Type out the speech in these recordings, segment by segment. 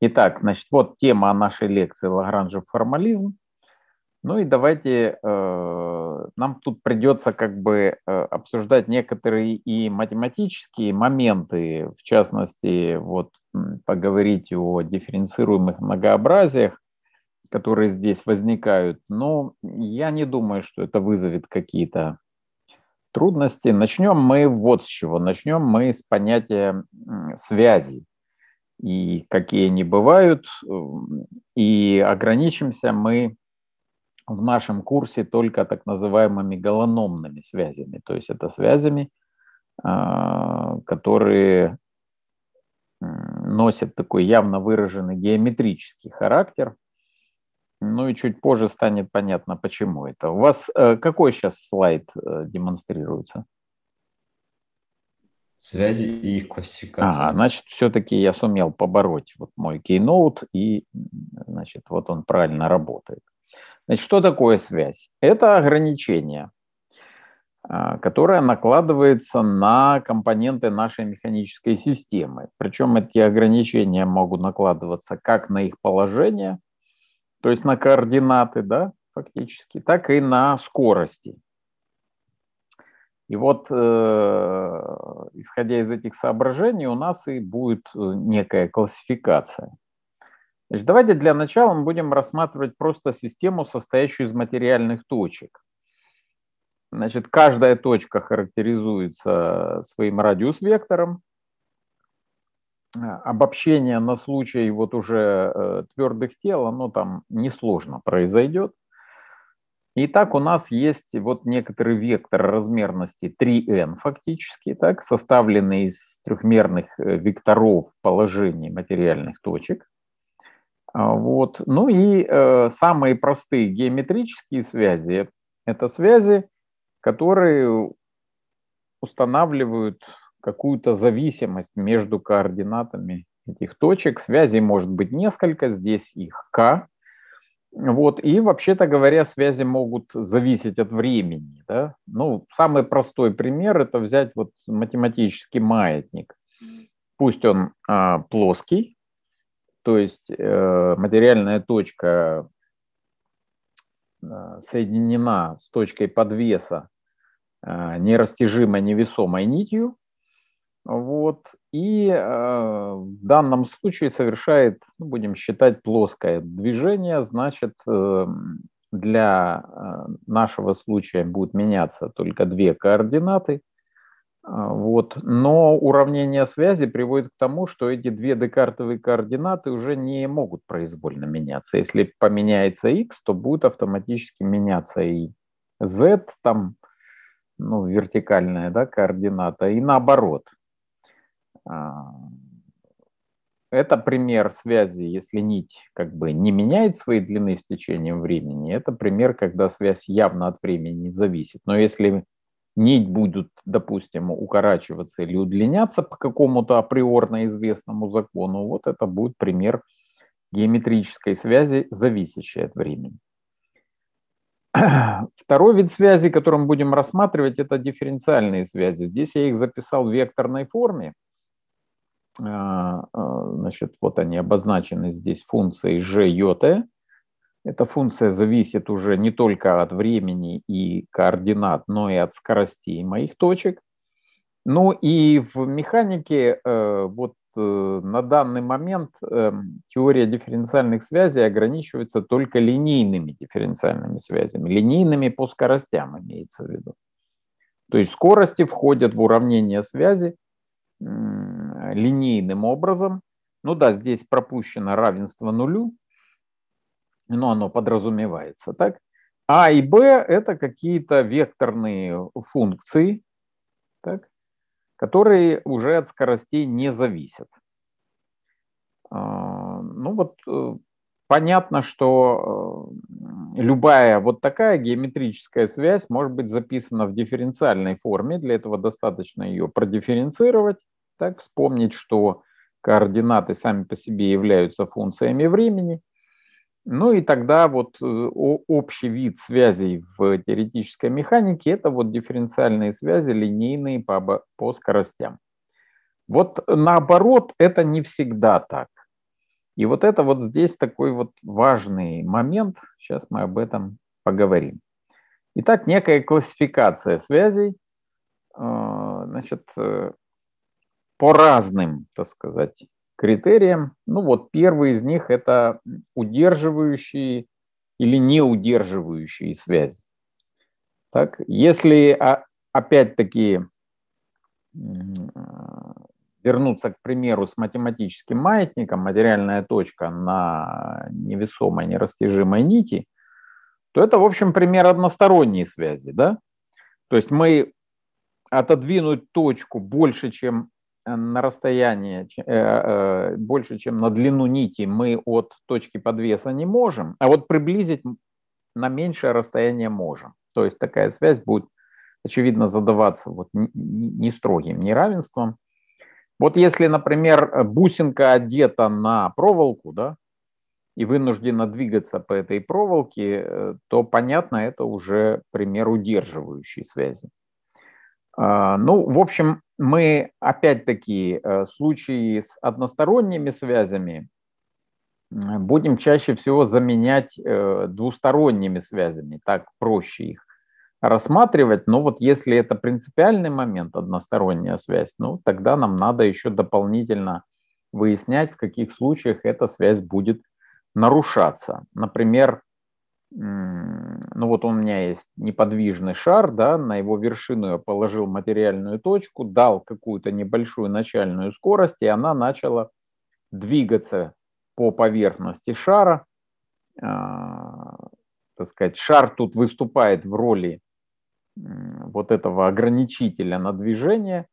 Итак, значит, вот тема нашей лекции «Лагранжев формализм». Ну и давайте, э, нам тут придется как бы э, обсуждать некоторые и математические моменты, в частности, вот поговорить о дифференцируемых многообразиях, которые здесь возникают. Но я не думаю, что это вызовет какие-то трудности. Начнем мы вот с чего. Начнем мы с понятия связи и какие они бывают. Эм, и ограничимся мы в нашем курсе только так называемыми голономными связями. То есть это связями, а, которые носят такой явно выраженный геометрический характер. Ну и чуть позже станет понятно, почему это. У вас э, какой сейчас слайд э, демонстрируется? связи и их классификации. А, значит, все-таки я сумел побороть вот мой Keynote, и, значит, вот он правильно работает. Значит, что такое связь? Это ограничение, а, которое накладывается на компоненты нашей механической системы. Причем эти ограничения могут накладываться как на их положение, то есть на координаты, да, фактически, так и на скорости – и вот, э, исходя из этих соображений, у нас и будет э, некая классификация. Значит, давайте для начала мы будем рассматривать просто систему, состоящую из материальных точек. Значит, каждая точка характеризуется своим радиус-вектором. Обобщение на случай вот уже э, твердых тел, оно там несложно произойдет. Итак, у нас есть вот некоторый вектор размерности 3n фактически, так, составленный из трехмерных э, векторов положений материальных точек. А, вот. Ну и э, самые простые геометрические связи – это связи, которые устанавливают какую-то зависимость между координатами этих точек. Связей может быть несколько, здесь их k, вот, и вообще-то говоря, связи могут зависеть от времени. Да? Ну, самый простой пример – это взять вот математический маятник. Пусть он а, плоский, то есть э, материальная точка а, соединена с точкой подвеса э, нерастяжимой невесомой нитью, вот. И э, в данном случае совершает, ну, будем считать, плоское движение, значит, э, для э, нашего случая будут меняться только две координаты. Э, вот. Но уравнение связи приводит к тому, что эти две декартовые координаты уже не могут произвольно меняться. Если поменяется x, то будет автоматически меняться и z, там, ну, вертикальная да, координата, и наоборот. А, это пример связи, если нить как бы не меняет свои длины с течением времени. Это пример, когда связь явно от времени не зависит. Но если нить будут, допустим, укорачиваться или удлиняться по какому-то априорно известному закону, вот это будет пример геометрической связи, зависящей от времени. Второй вид связи, который мы будем рассматривать, это дифференциальные связи. Здесь я их записал в векторной форме. А, а, значит, вот они обозначены здесь функцией g йоте. Эта функция зависит уже не только от времени и координат, но и от скоростей моих точек. Ну и в механике э, вот э, на данный момент эм, теория дифференциальных связей ограничивается только линейными дифференциальными связями. Линейными по скоростям имеется в виду. То есть скорости входят в уравнение связи, Э, линейным образом. Ну да, здесь пропущено равенство нулю, но оно подразумевается, так? А и б это какие-то векторные функции, так? которые уже от скоростей не зависят. А, ну вот э, понятно, что э, любая вот такая геометрическая связь может быть записана в дифференциальной форме, для этого достаточно ее продифференцировать, так, вспомнить, что координаты сами по себе являются функциями времени. Ну и тогда вот э, общий вид связей в теоретической механике – это вот дифференциальные связи, линейные по, по скоростям. Вот наоборот, это не всегда так. И вот это вот здесь такой вот важный момент. Сейчас мы об этом поговорим. Итак, некая классификация связей. Э, значит, э, по разным, так сказать, критериям. Ну вот первый из них – это удерживающие или не удерживающие связи. Так, если а, опять-таки вернуться, к примеру, с математическим маятником, материальная точка на невесомой, нерастяжимой нити, то это, в общем, пример односторонней связи, да? То есть мы отодвинуть точку больше, чем Э, на расстояние э, э, больше, чем на длину нити мы от точки подвеса не можем, а вот приблизить на меньшее расстояние можем. То есть такая связь будет, очевидно, задаваться вот не строгим неравенством. Вот если, например, бусинка одета на проволоку, да, и вынуждена двигаться по этой проволоке, то, понятно, это уже пример удерживающей связи. А, ну, в общем, мы опять-таки э, случаи с односторонними связями будем чаще всего заменять э, двусторонними связями, так проще их рассматривать, но вот если это принципиальный момент, односторонняя связь, ну тогда нам надо еще дополнительно выяснять, в каких случаях эта связь будет нарушаться. Например, ну вот у меня есть неподвижный шар, да, на его вершину я положил материальную точку, дал какую-то небольшую начальную скорость, и она начала двигаться по поверхности шара. А, так сказать, шар тут выступает в роли вот этого ограничителя на движение,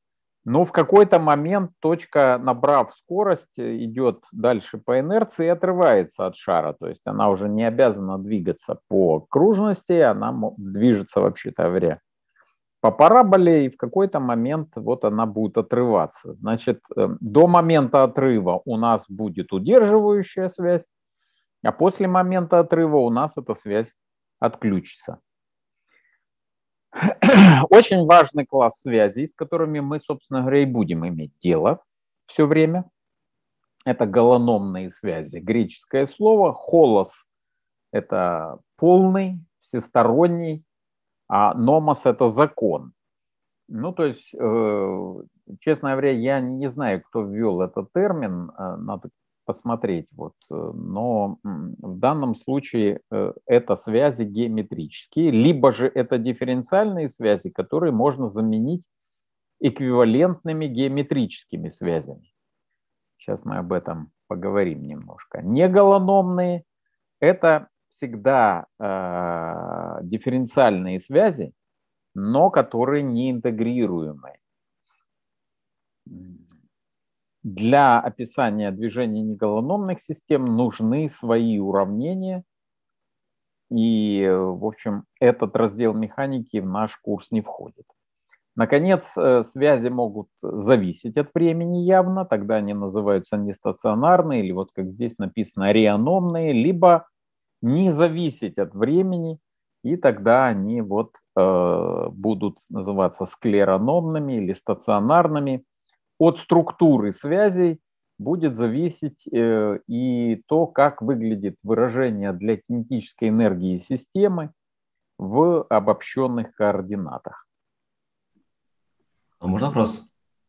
но в какой-то момент точка, набрав скорость, идет дальше по инерции и отрывается от шара. То есть она уже не обязана двигаться по кружности, она движется вообще-то говоря по параболе, и в какой-то момент вот она будет отрываться. Значит, эм, до момента отрыва у нас будет удерживающая связь, а после момента отрыва у нас эта связь отключится. очень важный класс связей, с которыми мы, собственно говоря, и будем иметь дело все время. Это голономные связи. Греческое слово «холос» – это полный, всесторонний, а «номос» – это закон. Ну, то есть, э, честно говоря, я не знаю, кто ввел этот термин э, на посмотреть. Вот. Э, но в данном случае э, это связи геометрические, либо же это дифференциальные связи, которые можно заменить эквивалентными геометрическими связями. Сейчас мы об этом поговорим немножко. Неголономные – это всегда э, дифференциальные связи, но которые не интегрируемые для описания движения неголономных систем нужны свои уравнения. И, в общем, этот раздел механики в наш курс не входит. Наконец, э, связи могут зависеть от времени явно, тогда они называются нестационарные, или вот как здесь написано, реаномные, либо не зависеть от времени, и тогда они вот э, будут называться склерономными или стационарными от структуры связей будет зависеть э, и то, как выглядит выражение для кинетической энергии системы в обобщенных координатах. А можно вопрос?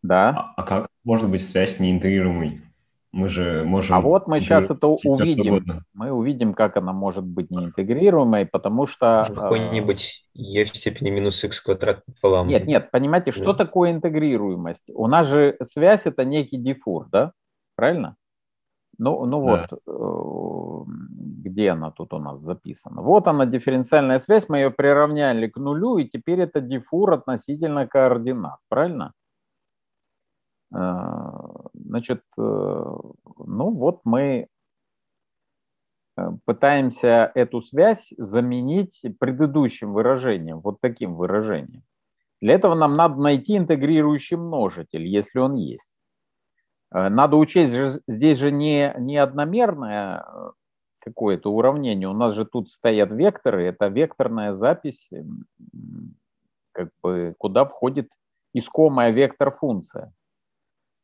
Да. А, а как может быть связь неинтегрируемой? Мы же можем... А вот мы сейчас это увидим. Угодно. Мы увидим, как она может быть неинтегрируемой, потому что... А, какой-нибудь e в степени минус x квадрат пополам. Нет, нет, понимаете, что такое интегрируемость? У нас же связь – это некий дифур, да? Правильно? Ну, ну да. вот, э, где она тут у нас записана? Вот она, дифференциальная связь, мы ее приравняли к нулю, и теперь это дифур относительно координат, правильно? Э, значит, э, ну вот мы э, пытаемся эту связь заменить предыдущим выражением, вот таким выражением. Для этого нам надо найти интегрирующий множитель, если он есть. Надо учесть, же, здесь же не, не одномерное какое-то уравнение, у нас же тут стоят векторы, это векторная запись, как бы, куда входит искомая вектор функция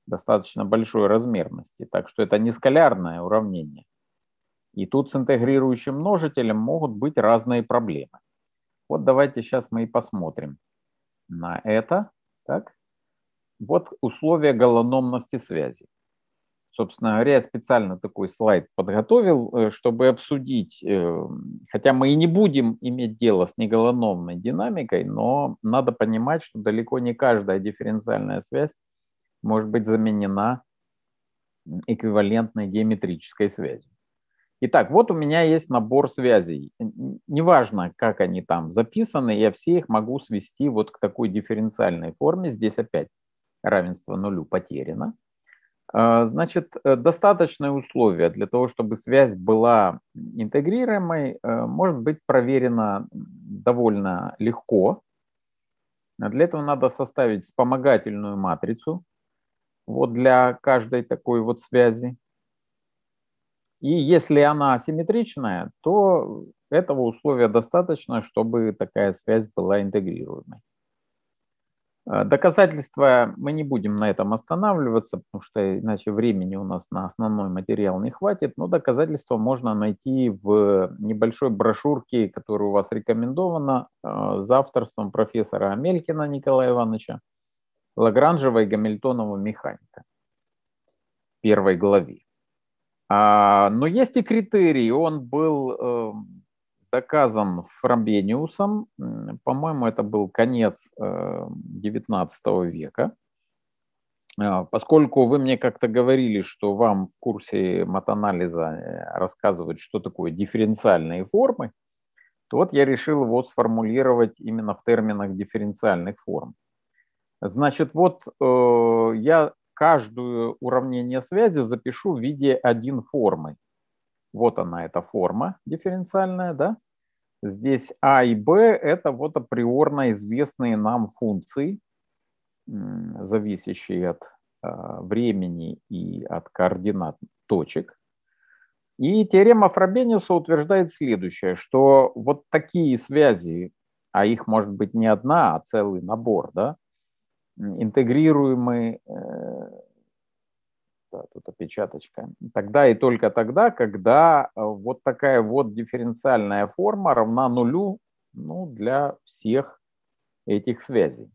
достаточно большой размерности, так что это не скалярное уравнение. И тут с интегрирующим множителем могут быть разные проблемы. Вот давайте сейчас мы и посмотрим на это. Так. Вот условия голономности связи. Собственно говоря, я специально такой слайд подготовил, э, чтобы обсудить, э, хотя мы и не будем иметь дело с неголономной динамикой, но надо понимать, что далеко не каждая дифференциальная связь может быть заменена эквивалентной геометрической связью. Итак, вот у меня есть набор связей. Неважно, как они там записаны, я все их могу свести вот к такой дифференциальной форме. Здесь опять равенство нулю потеряно. А, значит, э, достаточное условие для того, чтобы связь была интегрируемой, э, может быть проверено довольно легко. Для этого надо составить вспомогательную матрицу, вот для каждой такой вот связи. И если она асимметричная, то этого условия достаточно, чтобы такая связь была интегрируемой. Э, доказательства мы не будем на этом останавливаться, потому что иначе времени у нас на основной материал не хватит, но доказательства можно найти в небольшой брошюрке, которая у вас рекомендована э, за авторством профессора Амелькина Николая Ивановича. Лагранжева и Гамильтонова механика первой главе. А, но есть и критерий. Он был э, доказан Фрамбениусом. По-моему, это был конец э, эм, 19 века. А, поскольку вы мне как-то говорили, что вам в курсе матанализа э, рассказывают, что такое дифференциальные формы, то вот я решил его сформулировать именно в терминах дифференциальных форм. Значит, вот э, я каждую уравнение связи запишу в виде один формы. Вот она, эта форма дифференциальная, да? Здесь А и Б – это вот априорно известные нам функции, зависящие от э, времени и от координат точек. И теорема Фробениуса утверждает следующее, что вот такие связи, а их может быть не одна, а целый набор, да, интегрируемы, э, да, тут опечаточка, тогда и только тогда, когда э, вот такая вот дифференциальная форма равна нулю ну, для всех этих связей.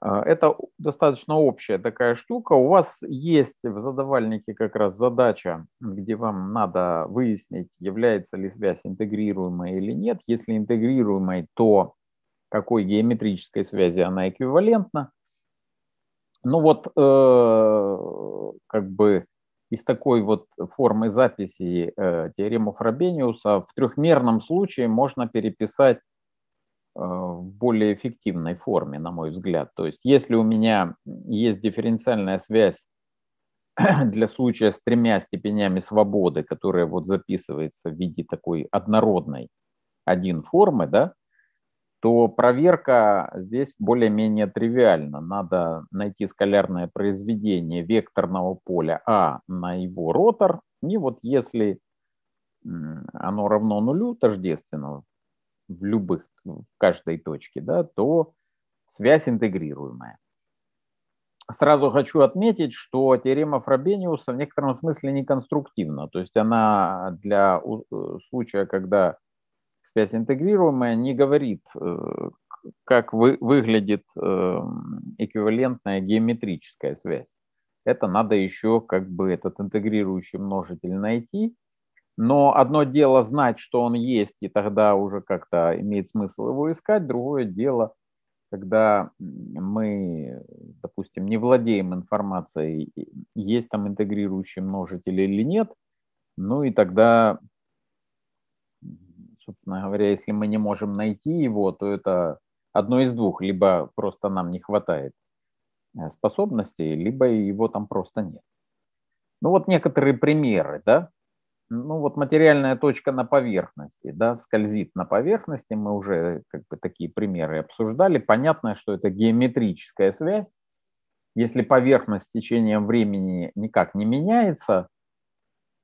Э, это достаточно общая такая штука. У вас есть в задавальнике как раз задача, где вам надо выяснить, является ли связь интегрируемой или нет. Если интегрируемой, то какой геометрической связи она эквивалентна. Ну вот, э, как бы из такой вот формы записи э, теорему Фробениуса в трехмерном случае можно переписать э, в более эффективной форме, на мой взгляд. То есть, если у меня есть дифференциальная связь для случая с тремя степенями свободы, которая вот записывается в виде такой однородной один формы, да, то проверка здесь более-менее тривиальна. Надо найти скалярное произведение векторного поля А на его ротор. И вот если оно равно нулю тождественно в любых, в каждой точке, да, то связь интегрируемая. Сразу хочу отметить, что теорема Фробениуса в некотором смысле не конструктивна. То есть она для э, случая, когда связь интегрируемая не говорит, э, как вы, выглядит э, эквивалентная геометрическая связь. Это надо еще как бы этот интегрирующий множитель найти. Но одно дело знать, что он есть, и тогда уже как-то имеет смысл его искать. Другое дело, когда мы, допустим, не владеем информацией, есть там интегрирующий множитель или нет, ну и тогда собственно говоря, если мы не можем найти его, то это одно из двух. Либо просто нам не хватает э, способностей, либо его там просто нет. Ну вот некоторые примеры, да. Ну вот материальная точка на поверхности, да, скользит на поверхности. Мы уже как бы такие примеры обсуждали. Понятно, что это геометрическая связь. Если поверхность с течением времени никак не меняется,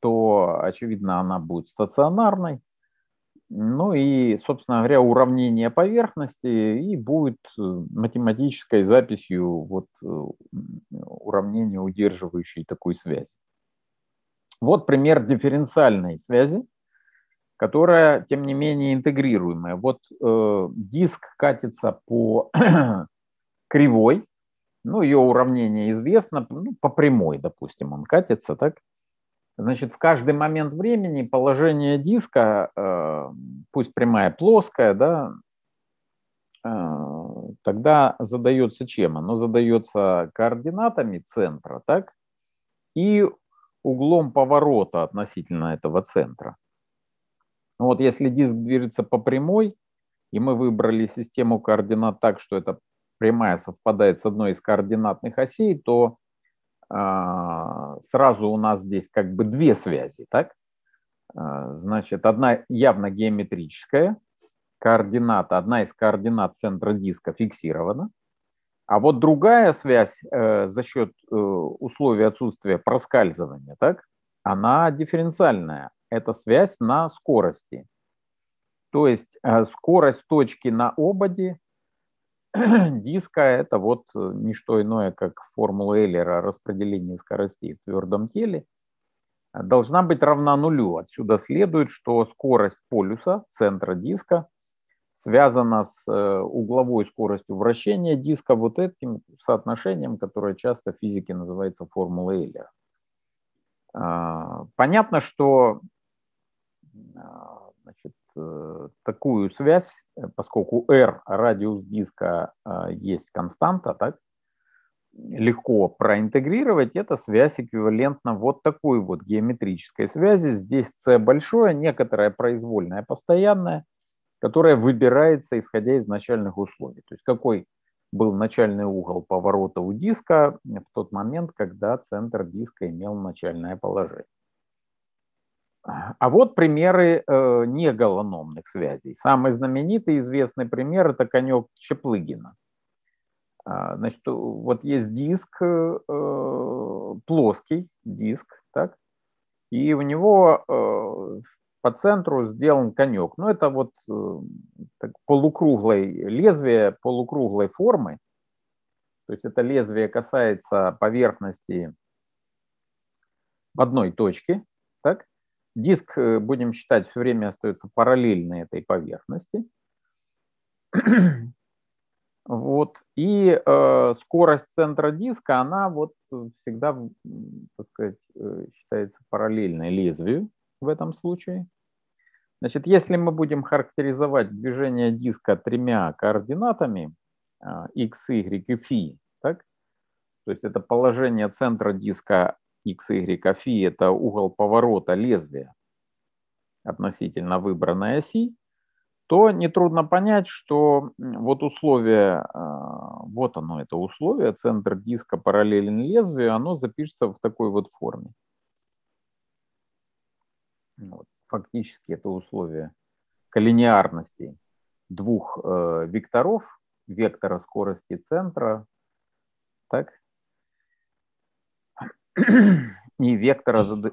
то, очевидно, она будет стационарной. Ну и, собственно говоря, уравнение поверхности и будет э, математической записью вот э, уравнение удерживающей такую связь. Вот пример дифференциальной связи, которая, тем не менее, интегрируемая. Вот э, диск катится по кривой, ну, ее уравнение известно, ну, по прямой, допустим, он катится, так? Значит, в каждый момент времени положение диска, э, пусть прямая плоская, да, э, тогда задается чем? Оно задается координатами центра, так, и углом поворота относительно этого центра. Вот если диск движется по прямой, и мы выбрали систему координат так, что эта прямая совпадает с одной из координатных осей, то а, сразу у нас здесь как бы две связи, так? А, значит, одна явно геометрическая, координата, одна из координат центра диска фиксирована, а вот другая связь э, за счет э, условий отсутствия проскальзывания, так, она дифференциальная. Это связь на скорости. То есть э, скорость точки на ободе диска – это вот э, не что иное, как формула Эйлера распределения скоростей в твердом теле, э, должна быть равна нулю. Отсюда следует, что скорость полюса, центра диска, связана с э, угловой скоростью вращения диска вот этим соотношением, которое часто в физике называется формулой Эйлера. А, понятно, что а, Э, такую связь, э, поскольку R, радиус диска, э, есть константа, так, легко проинтегрировать, эта связь эквивалентна вот такой вот геометрической связи. Здесь C большое, некоторая произвольная постоянная, которая выбирается исходя из начальных условий. То есть какой был начальный угол поворота у диска в тот момент, когда центр диска имел начальное положение. А вот примеры э, неголономных связей. Самый знаменитый известный пример – это конек Чеплыгина. А, значит, вот есть диск, э, э, плоский диск, так, и у него э, по центру сделан конек. Ну, это вот э, так, полукруглое лезвие, полукруглой формы. То есть это лезвие касается поверхности в одной точке, так, Диск, э, будем считать, все время остается параллельно этой поверхности. Вот. И э, скорость центра диска, она вот всегда, так сказать, э, считается параллельной лезвию в этом случае. Значит, если мы будем характеризовать движение диска тремя координатами x, э, y и φ, так, то есть это положение центра диска x, y фи e это угол поворота лезвия относительно выбранной оси, то нетрудно понять, что вот условие, а, вот оно, это условие, центр диска параллелен лезвию, оно запишется в такой вот форме. Вот. Фактически это условие коллинеарности двух э, векторов, вектора скорости центра, так, и вектора зада...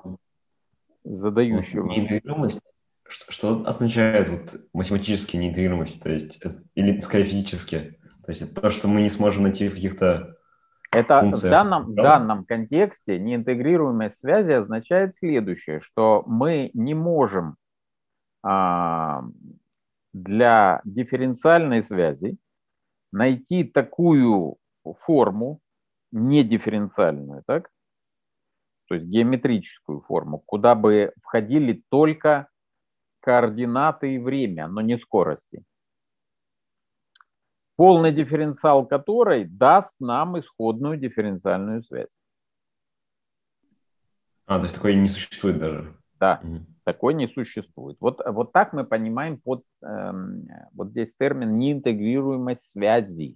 задающего. Неинтегрируемость? Что, что означает вот математически неинтегрируемость? То есть, э, или скорее физически? То есть это то, что мы не сможем найти в каких-то это в данном, в данном контексте неинтегрируемая связи означает следующее, что мы не можем а, для дифференциальной связи найти такую форму, недифференциальную, так, то есть геометрическую форму, куда бы входили только координаты и время, но не скорости. Полный дифференциал которой даст нам исходную дифференциальную связь. А, то есть такое не существует даже. Да, mm-hmm. такой не существует. Вот, вот так мы понимаем под, эм, вот здесь термин неинтегрируемость связи.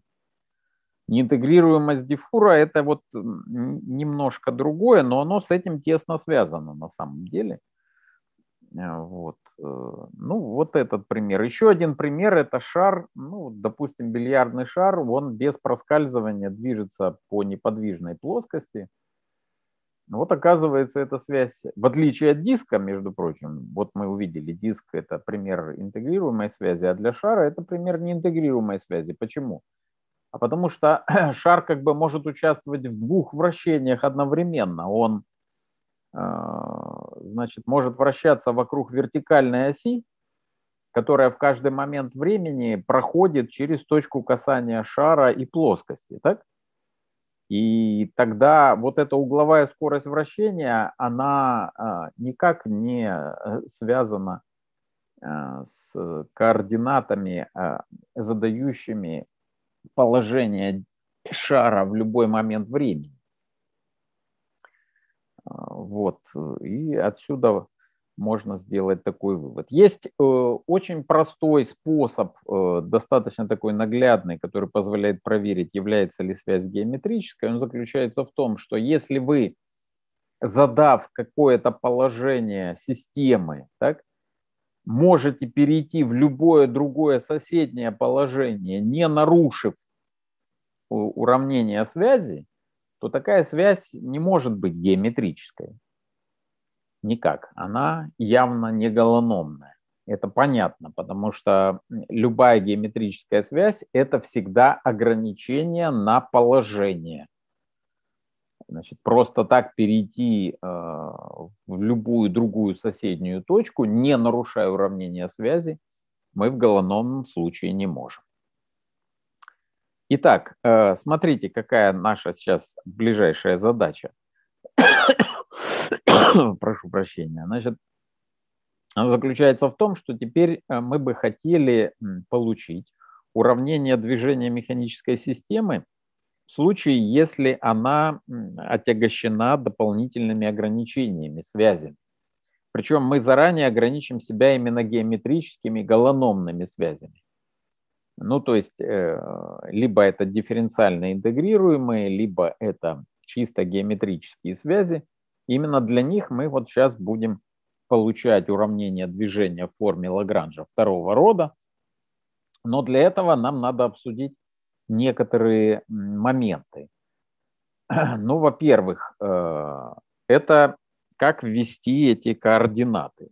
Неинтегрируемость дифура – это вот э, немножко другое, но оно с этим тесно связано на самом деле. Э, вот. Э, ну, вот этот пример. Еще один пример – это шар, ну, допустим, бильярдный шар, он без проскальзывания движется по неподвижной плоскости. Вот оказывается, эта связь, в отличие от диска, между прочим, вот мы увидели, диск – это пример интегрируемой связи, а для шара – это пример неинтегрируемой связи. Почему? Почему? а потому что шар как бы может участвовать в двух вращениях одновременно. Он э, значит, может вращаться вокруг вертикальной оси, которая в каждый момент времени проходит через точку касания шара и плоскости, так? И тогда вот эта угловая скорость вращения, она э, никак не э, связана с координатами, задающими положение шара в любой момент времени. А, вот. И отсюда можно сделать такой вывод. Есть э, очень простой способ, э, достаточно такой наглядный, который позволяет проверить, является ли связь геометрической. Он заключается в том, что если вы, задав какое-то положение системы, так, можете перейти в любое другое соседнее положение, не нарушив уравнение связи, то такая связь не может быть геометрической. Никак. Она явно не голономная. Это понятно, потому что любая геометрическая связь – это всегда ограничение на положение – Значит, просто так перейти э, в любую другую соседнюю точку, не нарушая уравнения связи, мы в головном случае не можем. Итак, э, смотрите, какая наша сейчас ближайшая задача. Прошу прощения. Значит, она заключается в том, что теперь э, мы бы хотели получить уравнение движения механической системы в случае, если она отягощена дополнительными ограничениями связи. Причем мы заранее ограничим себя именно геометрическими голономными связями. Ну, то есть, э, либо это дифференциально интегрируемые, либо это чисто геометрические связи. Именно для них мы вот сейчас будем получать уравнение движения в форме Лагранжа второго рода. Но для этого нам надо обсудить некоторые моменты. Ну, во-первых, э, это как ввести эти координаты.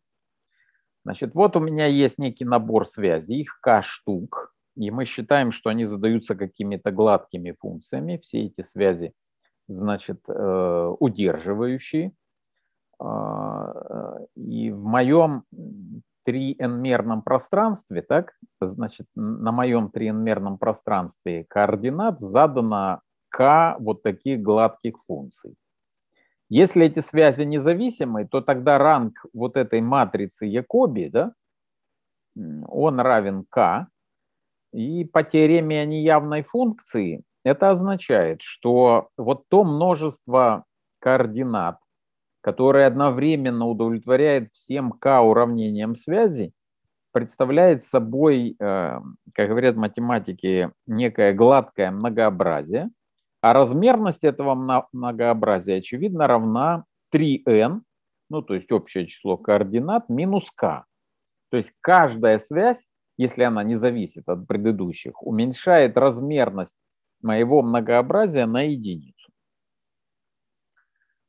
Значит, вот у меня есть некий набор связей, их k штук, и мы считаем, что они задаются какими-то гладкими функциями, все эти связи, значит, э, удерживающие. А, э, и в моем 3 пространстве, так, значит, на моем 3 пространстве координат задано k вот таких гладких функций. Если эти связи независимы, то тогда ранг вот этой матрицы Якоби, да, он равен k, и по теореме о неявной функции это означает, что вот то множество координат, которая одновременно удовлетворяет всем k уравнениям связи, представляет собой, э, как говорят математики, некое гладкое многообразие, а размерность этого многообразия, очевидно, равна 3n, ну, то есть общее число координат, минус k. То есть каждая связь, если она не зависит от предыдущих, уменьшает размерность моего многообразия на единицу.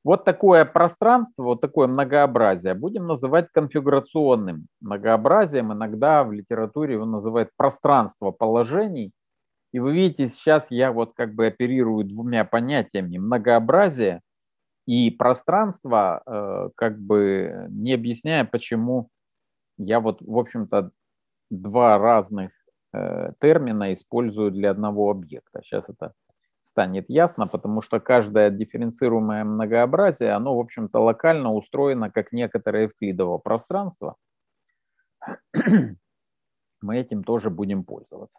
Вот такое пространство, вот такое многообразие будем называть конфигурационным многообразием. Иногда в литературе его называют пространство положений. И вы видите, сейчас я вот как бы оперирую двумя понятиями. Многообразие и пространство, э, как бы не объясняя, почему я вот, в общем-то, два разных э, термина использую для одного объекта. Сейчас это станет ясно, потому что каждое дифференцируемое многообразие, оно, в общем-то, локально устроено как некоторое эвклидово пространство. Мы этим тоже будем пользоваться.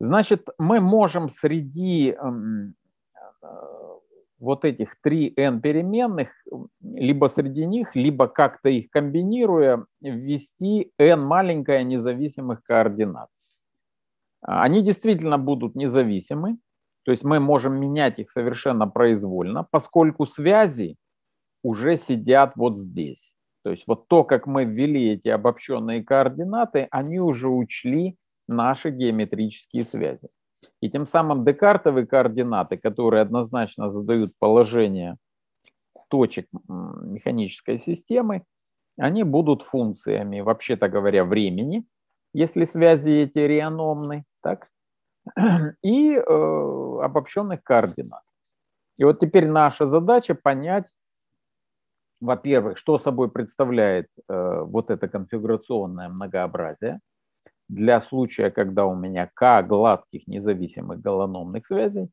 Значит, мы можем среди эм, э, вот этих 3n переменных, либо среди них, либо как-то их комбинируя, ввести n маленькое независимых координат. Они действительно будут независимы, то есть мы можем менять их совершенно произвольно, поскольку связи уже сидят вот здесь. То есть вот то, как мы ввели эти обобщенные координаты, они уже учли наши геометрические связи. И тем самым декартовые координаты, которые однозначно задают положение точек механической системы, они будут функциями, вообще-то говоря, времени, если связи эти реаномны, так, и э, обобщенных координат. И вот теперь наша задача понять, во-первых, что собой представляет э, вот это конфигурационное многообразие для случая, когда у меня k гладких независимых голономных связей,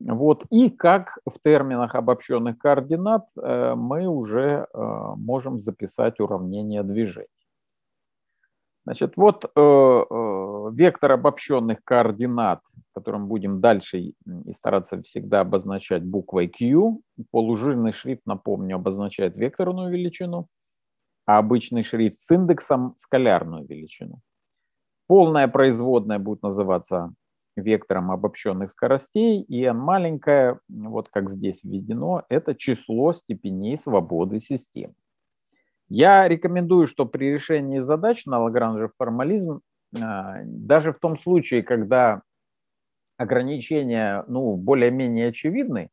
вот, и как в терминах обобщенных координат э, мы уже э, можем записать уравнение движения. Значит, вот э, э, вектор обобщенных координат, которым будем дальше и стараться всегда обозначать буквой Q. Полужирный шрифт, напомню, обозначает векторную величину, а обычный шрифт с индексом – скалярную величину. Полная производная будет называться вектором обобщенных скоростей, и n маленькая, вот как здесь введено, это число степеней свободы системы. Я рекомендую, что при решении задач на Лагранжев формализм, а, даже в том случае, когда ограничения ну, более-менее очевидны,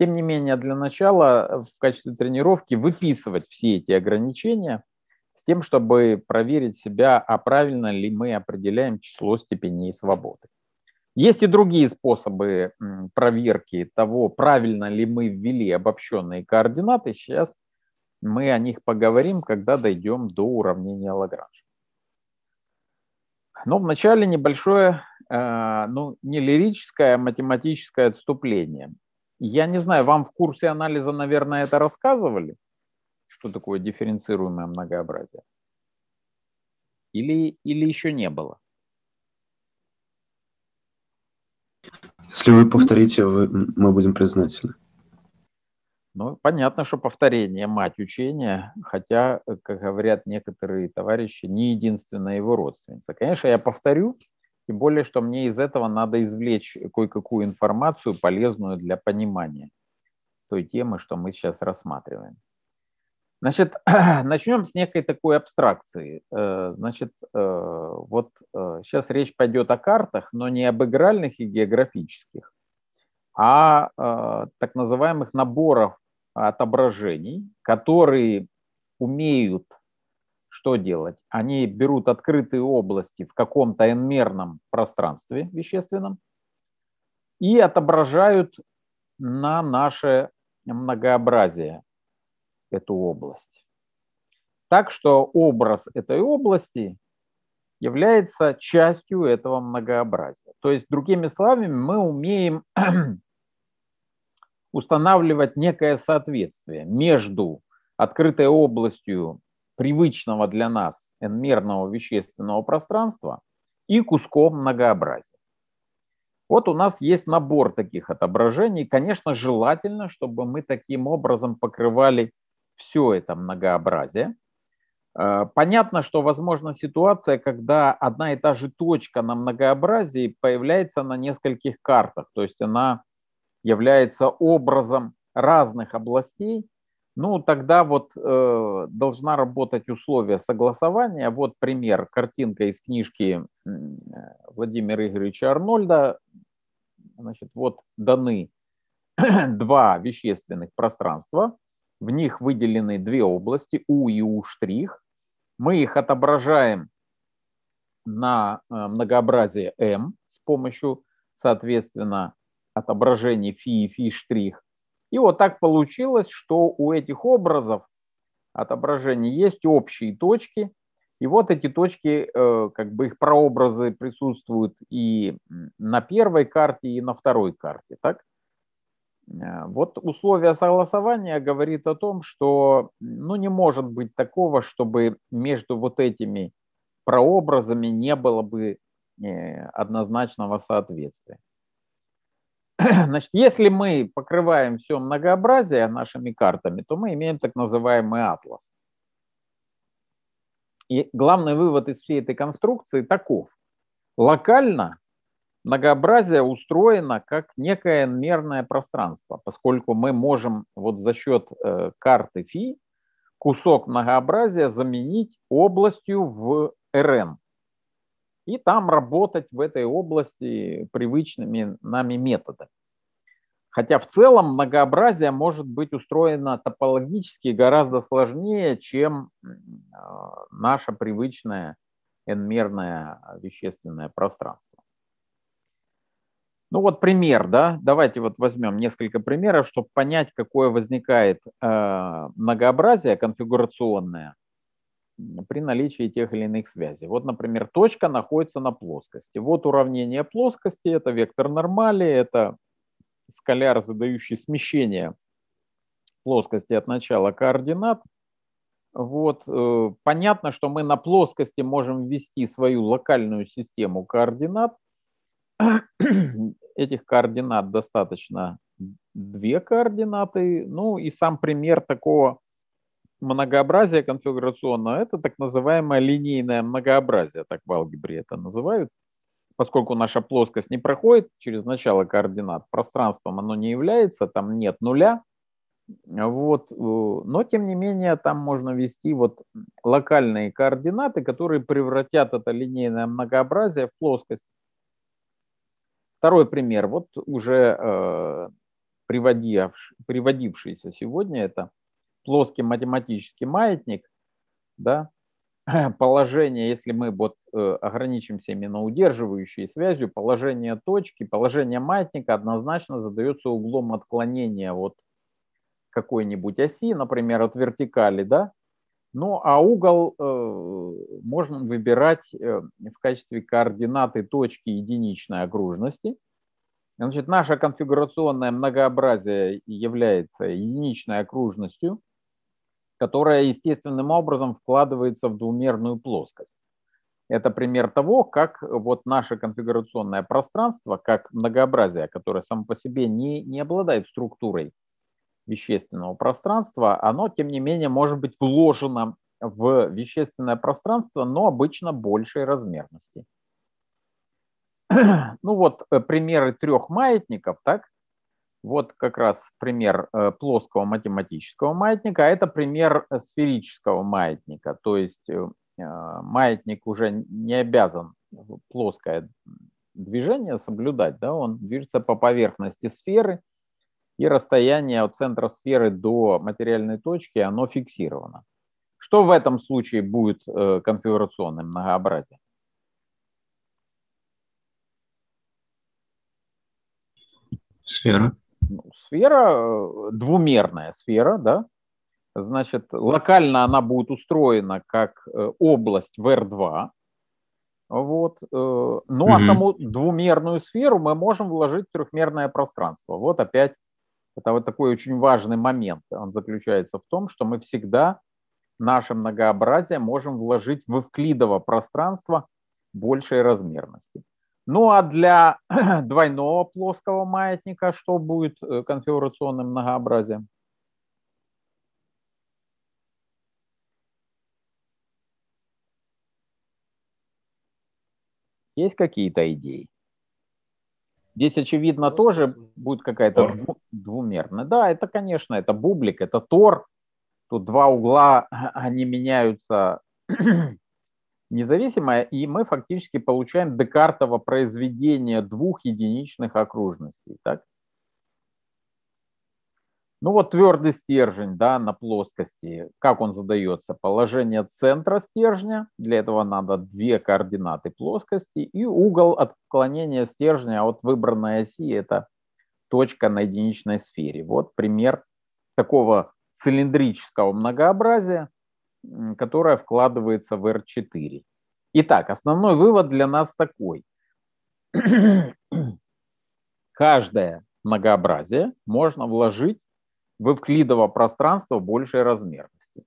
тем не менее, для начала в качестве тренировки выписывать все эти ограничения с тем, чтобы проверить себя, а правильно ли мы определяем число степеней свободы. Есть и другие способы проверки того, правильно ли мы ввели обобщенные координаты. Сейчас мы о них поговорим, когда дойдем до уравнения Лагранжа. Но ну, вначале небольшое, э, ну, не лирическое, а математическое отступление. Я не знаю, вам в курсе анализа, наверное, это рассказывали, что такое дифференцируемое многообразие? Или, или еще не было? Если вы повторите, вы, мы будем признательны. Ну, понятно, что повторение – мать учения, хотя, э, как говорят некоторые товарищи, не единственная его родственница. Конечно, я повторю, тем более, что мне из этого надо извлечь кое-какую информацию, полезную для понимания той темы, что мы сейчас рассматриваем. Значит, начнем с некой такой абстракции. Э, значит, э, вот сейчас речь пойдет о картах, но не об игральных и географических, а так называемых наборов отображений, которые умеют что делать? Они берут открытые области в каком-то n-мерном пространстве вещественном и отображают на наше многообразие эту область. Так что образ этой области является частью этого многообразия. То есть, другими словами, мы умеем устанавливать некое соответствие между открытой областью привычного для нас n вещественного пространства и куском многообразия. Вот у нас есть набор таких отображений. Конечно, желательно, чтобы мы таким образом покрывали все это многообразие. Э, понятно, что возможна ситуация, когда одна и та же точка на многообразии появляется на нескольких картах, то есть она является образом разных областей, ну, тогда вот э, должна работать условие согласования. Вот пример, картинка из книжки Владимира Игоревича Арнольда. Значит, вот даны два вещественных пространства. В них выделены две области, У и У'. Мы их отображаем на э, многообразие М с помощью, соответственно, отображений фи и фи штрих. И вот так получилось, что у этих образов отображений есть общие точки, и вот эти точки, э, как бы их прообразы присутствуют и на первой карте, и на второй карте, так? Э, вот условие согласования говорит о том, что ну, не может быть такого, чтобы между вот этими прообразами не было бы э, однозначного соответствия. Значит, если мы покрываем все многообразие нашими картами, то мы имеем так называемый атлас. И главный вывод из всей этой конструкции таков. Локально многообразие устроено как некое мерное пространство, поскольку мы можем вот за счет э, карты фи кусок многообразия заменить областью в РН и там работать в этой области привычными нами методами. Хотя в целом многообразие может быть устроено топологически гораздо сложнее, чем а, наше привычное n-мерное вещественное пространство. Ну вот пример, да, давайте вот возьмем несколько примеров, чтобы понять, какое возникает а, многообразие конфигурационное при наличии тех или иных связей. Вот, например, точка находится на плоскости. Вот уравнение плоскости, это вектор нормали, это скаляр, задающий смещение плоскости от начала координат. Вот, э, понятно, что мы на плоскости можем ввести свою локальную систему координат. Этих координат достаточно две координаты. Ну и сам пример такого многообразие конфигурационное – это так называемое линейное многообразие, так в алгебре это называют, поскольку наша плоскость не проходит через начало координат, пространством оно не является, там нет нуля, вот, э, но тем не менее там можно ввести вот локальные координаты, которые превратят это линейное многообразие в плоскость. Второй пример, вот уже э, приводившийся сегодня, это плоский математический маятник, да, положение, если мы вот э, ограничимся именно удерживающей связью, положение точки, положение маятника однозначно задается углом отклонения вот какой-нибудь оси, например, от вертикали, да, ну, а угол э, можно выбирать э, в качестве координаты точки единичной окружности. Значит, наше конфигурационное многообразие является единичной окружностью – которая естественным образом вкладывается в двумерную плоскость. Это пример того, как вот наше конфигурационное пространство, как многообразие, которое само по себе не, не обладает структурой вещественного пространства, оно, тем не менее, может быть вложено в вещественное пространство, но обычно большей размерности. Ну вот э, примеры трех маятников, так, вот как раз пример э, плоского математического маятника. А это пример э, сферического маятника. То есть э, а, маятник уже не обязан плоское движение соблюдать. Да? Он движется по поверхности сферы, и расстояние от центра сферы до материальной точки, оно фиксировано. Что в этом случае будет конфигурационным многообразием? Сфера ну, сфера, э, двумерная сфера, да, значит, локально она будет устроена как э, область в R2, вот, э, ну а саму двумерную сферу мы можем вложить в трехмерное пространство. Вот опять это вот такой очень важный момент. Он заключается в том, что мы всегда наше многообразие можем вложить в эвклидово пространство большей размерности. Ну а для двойного плоского маятника что будет э, конфигурационным многообразием? Есть какие-то идеи? Здесь, очевидно, Просто тоже спасибо. будет какая-то дву двумерная. Да, это, конечно, это бублик, это тор. Тут два угла, они меняются независимое, и мы фактически получаем Декартово произведение двух единичных окружностей. Так? Ну вот твердый стержень да, на плоскости, как он задается? Положение центра стержня, для этого надо две координаты плоскости и угол отклонения стержня от выбранной оси, это точка на единичной сфере. Вот пример такого цилиндрического многообразия, которая вкладывается в R4. Итак, основной вывод для нас такой. Каждое многообразие можно вложить в эвклидово пространство большей размерности.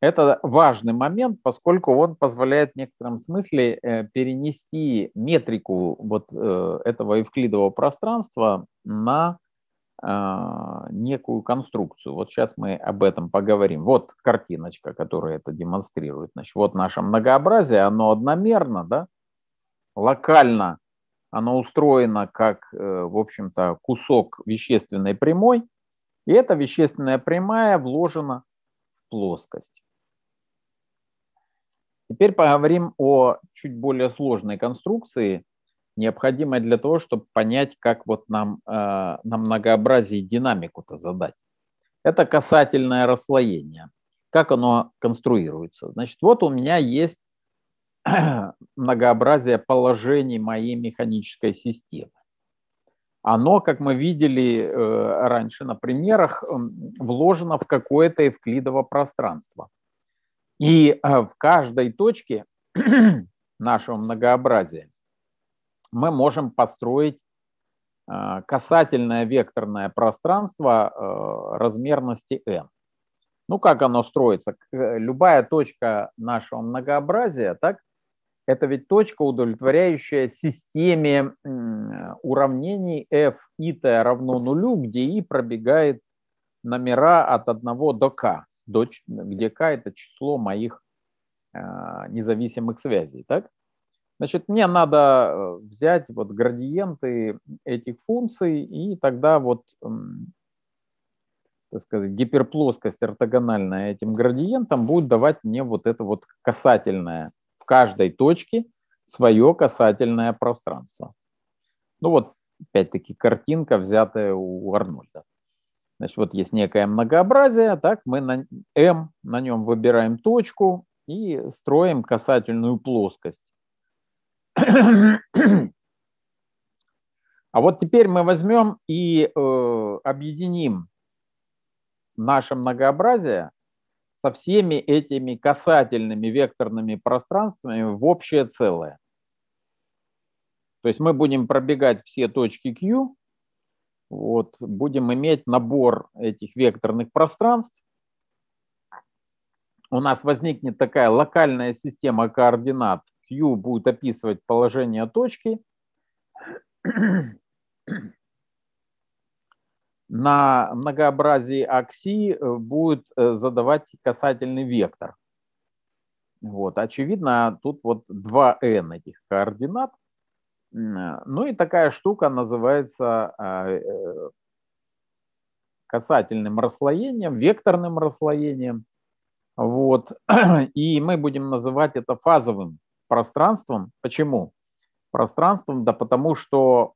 Это важный момент, поскольку он позволяет в некотором смысле э, перенести метрику вот э, этого эвклидового пространства на а, некую конструкцию. Вот сейчас мы об этом поговорим. Вот картиночка, которая это демонстрирует. Значит, вот наше многообразие, оно одномерно, да, локально оно устроено как, э, в общем-то, кусок вещественной прямой, и эта вещественная прямая вложена в плоскость. Теперь поговорим о чуть более сложной конструкции – необходимое для того, чтобы понять, как вот нам э, на многообразии динамику-то задать. Это касательное расслоение. Как оно конструируется? Значит, вот у меня есть многообразие положений моей механической системы. Оно, как мы видели э, раньше на примерах, э, вложено в какое-то эвклидово пространство. И э, в каждой точке нашего многообразия мы можем построить э, касательное векторное пространство э, размерности n. Ну, как оно строится? Э, любая точка нашего многообразия, так, это ведь точка, удовлетворяющая системе уравнений f и t равно нулю, где и пробегает номера от 1 до k, где k это число моих независимых связей, так? Значит, мне надо э, взять вот градиенты этих функций, и тогда вот, эм, так сказать, гиперплоскость ортогональная этим градиентам будет давать мне вот это вот касательное в каждой точке свое касательное пространство. Ну вот, опять-таки, картинка, взятая у Арнольда. Значит, вот есть некое многообразие, так, мы на M, на нем выбираем точку и строим касательную плоскость а вот теперь мы возьмем и э, объединим наше многообразие со всеми этими касательными векторными пространствами в общее целое. То есть мы будем пробегать все точки Q, вот, будем иметь набор этих векторных пространств. У нас возникнет такая локальная система координат – Q будет описывать положение точки на многообразии окси э, будет э, задавать касательный вектор. Вот, очевидно, тут вот 2n этих координат. Э, ну и такая штука называется а, касательным расслоением, векторным расслоением. Вот. И мы будем называть это фазовым пространством. Почему? Пространством, да потому что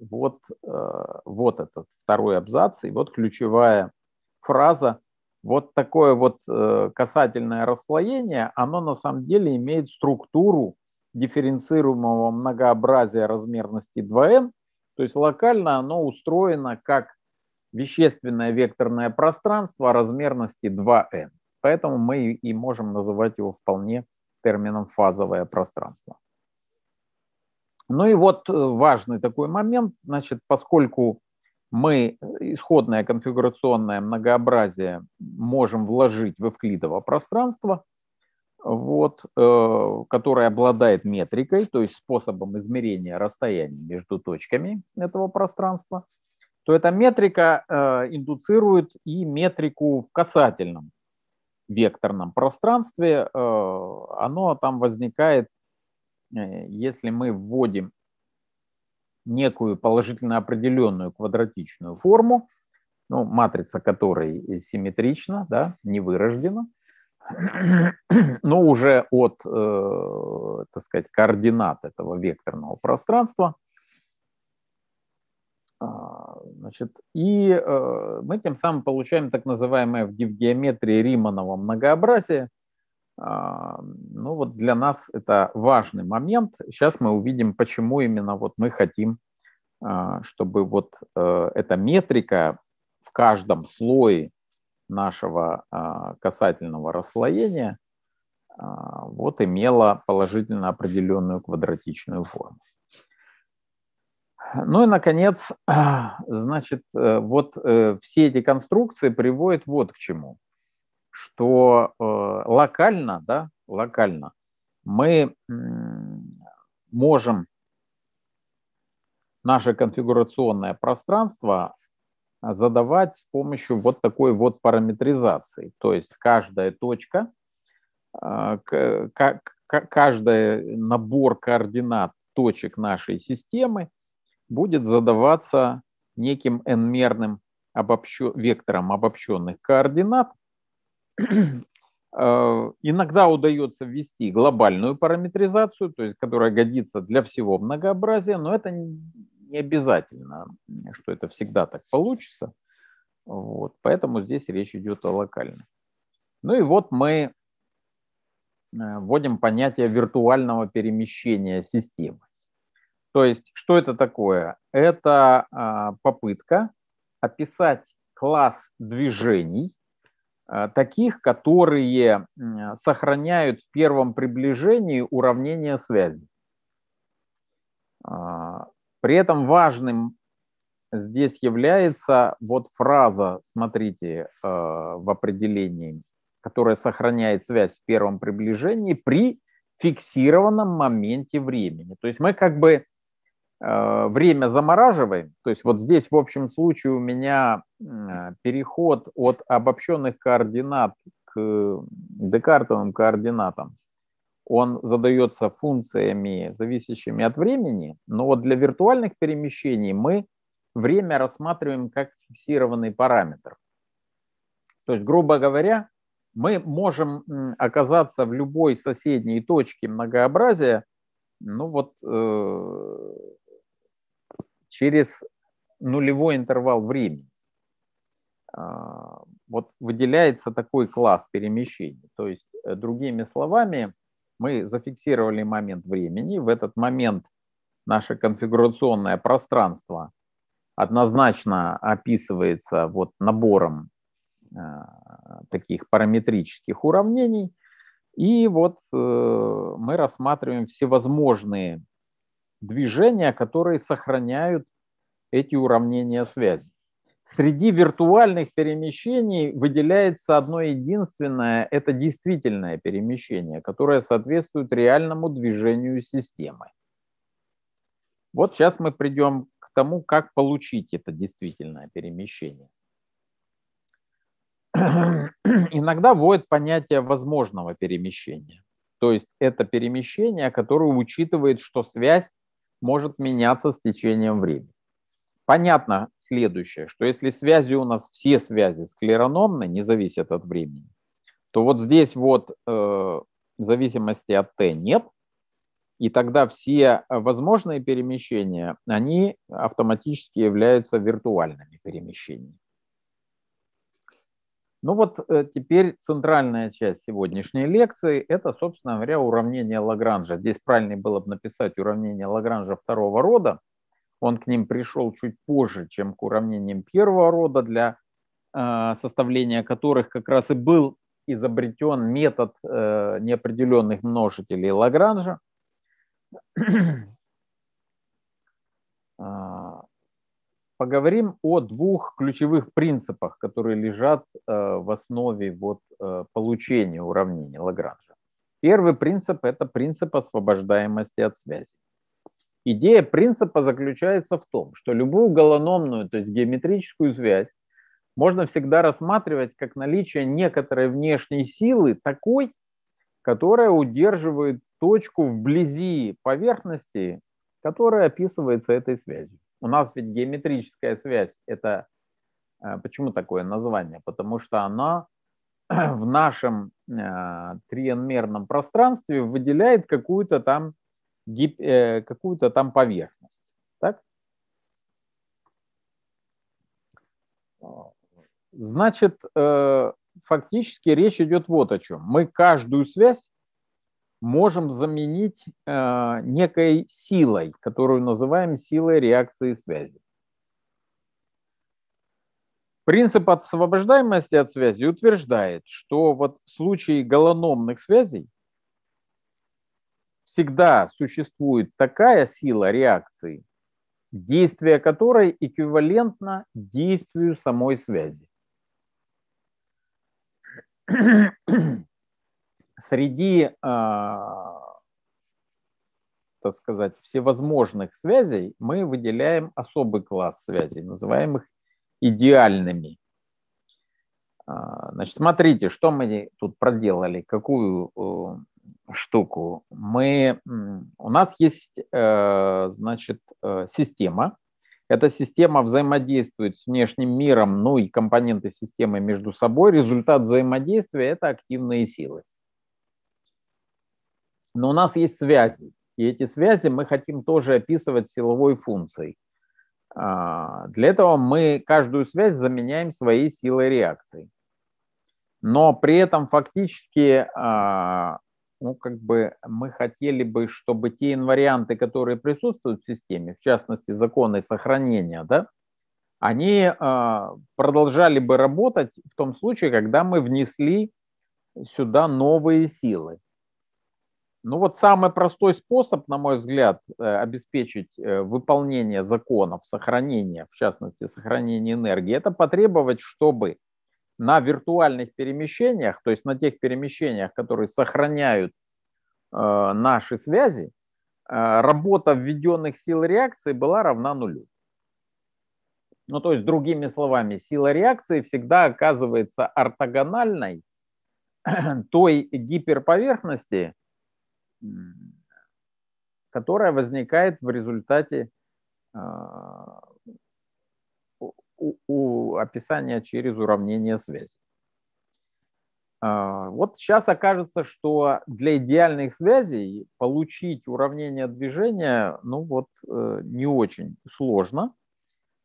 вот, э, вот этот второй абзац и вот ключевая фраза, вот такое вот э, касательное расслоение, оно на самом деле имеет структуру дифференцируемого многообразия размерности 2n, то есть локально оно устроено как вещественное векторное пространство размерности 2n. Поэтому мы и можем называть его вполне термином фазовое пространство. Ну и вот э, важный такой момент, значит, поскольку мы э, исходное конфигурационное многообразие можем вложить в эвклидово пространство, вот, э, которое обладает метрикой, то есть способом измерения расстояний между точками этого пространства, то эта метрика э, индуцирует и метрику в касательном векторном пространстве, э, оно там возникает, э, если мы вводим некую положительно определенную квадратичную форму, ну, матрица которой симметрична, да, не вырождена, но уже от, э, так сказать, координат этого векторного пространства а, значит, и э, мы тем самым получаем так называемое в геометрии Риманова многообразие. А, ну вот для нас это важный момент. Сейчас мы увидим, почему именно вот мы хотим, а, чтобы вот э, эта метрика в каждом слое нашего касательного расслоения вот имела положительно определенную квадратичную форму. Ну и, наконец, значит, э, вот э, все эти конструкции приводят вот к чему, что э, локально, да, локально мы можем наше конфигурационное пространство задавать с помощью вот такой вот параметризации. То есть каждая точка, каждый набор координат точек нашей системы – будет задаваться неким n-мерным обобщен, вектором обобщенных координат. Э, иногда удается ввести глобальную параметризацию, то есть которая годится для всего многообразия, но это не обязательно, что это всегда так получится. Вот, поэтому здесь речь идет о локальном. Ну и вот мы э, вводим понятие виртуального перемещения системы. То есть, что это такое? Это э, попытка описать класс движений, э, таких, которые сохраняют в первом приближении уравнение связи. Э, при этом важным здесь является вот фраза, смотрите, в определении, которая сохраняет связь в первом приближении при фиксированном моменте времени. То есть мы как бы Э, время замораживаем, то есть вот здесь в общем случае у меня э, переход от обобщенных координат к декартовым координатам, он задается функциями, зависящими от времени, но вот для виртуальных перемещений мы время рассматриваем как фиксированный параметр. То есть, грубо говоря, мы можем оказаться в любой соседней точке многообразия, ну вот э, через нулевой интервал времени. А, вот выделяется такой класс перемещений. То есть, э, другими словами, мы зафиксировали момент времени. В этот момент наше конфигурационное пространство однозначно описывается вот набором э, таких параметрических уравнений. И вот э, мы рассматриваем всевозможные движения, которые сохраняют эти уравнения связи. Среди виртуальных перемещений выделяется одно единственное, это действительное перемещение, которое соответствует реальному движению системы. Вот сейчас мы придем к тому, как получить это действительное перемещение. Иногда вводят понятие возможного перемещения. То есть это перемещение, которое учитывает, что связь может меняться с течением времени. Понятно следующее, что если связи у нас, все связи склерономны, не зависят от времени, то вот здесь вот э, зависимости от Т нет, и тогда все возможные перемещения, они автоматически являются виртуальными перемещениями. Ну вот э, теперь центральная часть сегодняшней лекции – это, собственно говоря, уравнение Лагранжа. Здесь правильнее было бы написать уравнение Лагранжа второго рода. Он к ним пришел чуть позже, чем к уравнениям первого рода, для э, составления которых как раз и был изобретен метод э, неопределенных множителей Лагранжа. А, поговорим о двух ключевых принципах, которые лежат э, в основе вот э, получения уравнения Лагранжа. Первый принцип – это принцип освобождаемости от связи. Идея принципа заключается в том, что любую голономную, то есть геометрическую связь, можно всегда рассматривать как наличие некоторой внешней силы, такой, которая удерживает точку вблизи поверхности, которая описывается этой связью у нас ведь геометрическая связь – это э, почему такое название? Потому что она в нашем э, триенмерном пространстве выделяет какую-то там, гип... Э, какую-то там поверхность. Так? Значит, фактически речь идет вот о чем. Мы каждую связь можем заменить э, некой силой, которую называем силой реакции связи. Принцип освобождаемости от связи утверждает, что вот в случае голономных связей всегда существует такая сила реакции, действие которой эквивалентно действию самой связи среди, а, так сказать, всевозможных связей мы выделяем особый класс связей, называемых идеальными. А, значит, смотрите, что мы тут проделали, какую штуку. Мы, у нас есть, э, значит, э, система. Эта система взаимодействует с внешним миром, ну и компоненты системы между собой. Результат взаимодействия – это активные силы. Но у нас есть связи, и эти связи мы хотим тоже описывать силовой функцией. А, для этого мы каждую связь заменяем своей силой реакции. Но при этом фактически а, ну, как бы мы хотели бы, чтобы те инварианты, которые присутствуют в системе, в частности законы сохранения, да, они а, продолжали бы работать в том случае, когда мы внесли сюда новые силы. Ну вот самый простой способ, на мой взгляд, э, обеспечить э, выполнение законов, сохранение, в частности, сохранение энергии, это потребовать, чтобы на виртуальных перемещениях, то есть на тех перемещениях, которые сохраняют э, наши связи, э, работа введенных сил реакции была равна нулю. Ну, то есть, другими словами, сила реакции всегда оказывается ортогональной той гиперповерхности, которая возникает в результате а, у, у описания через уравнение связи. А, вот сейчас окажется, что для идеальных связей получить уравнение движения, ну вот, э, не очень сложно.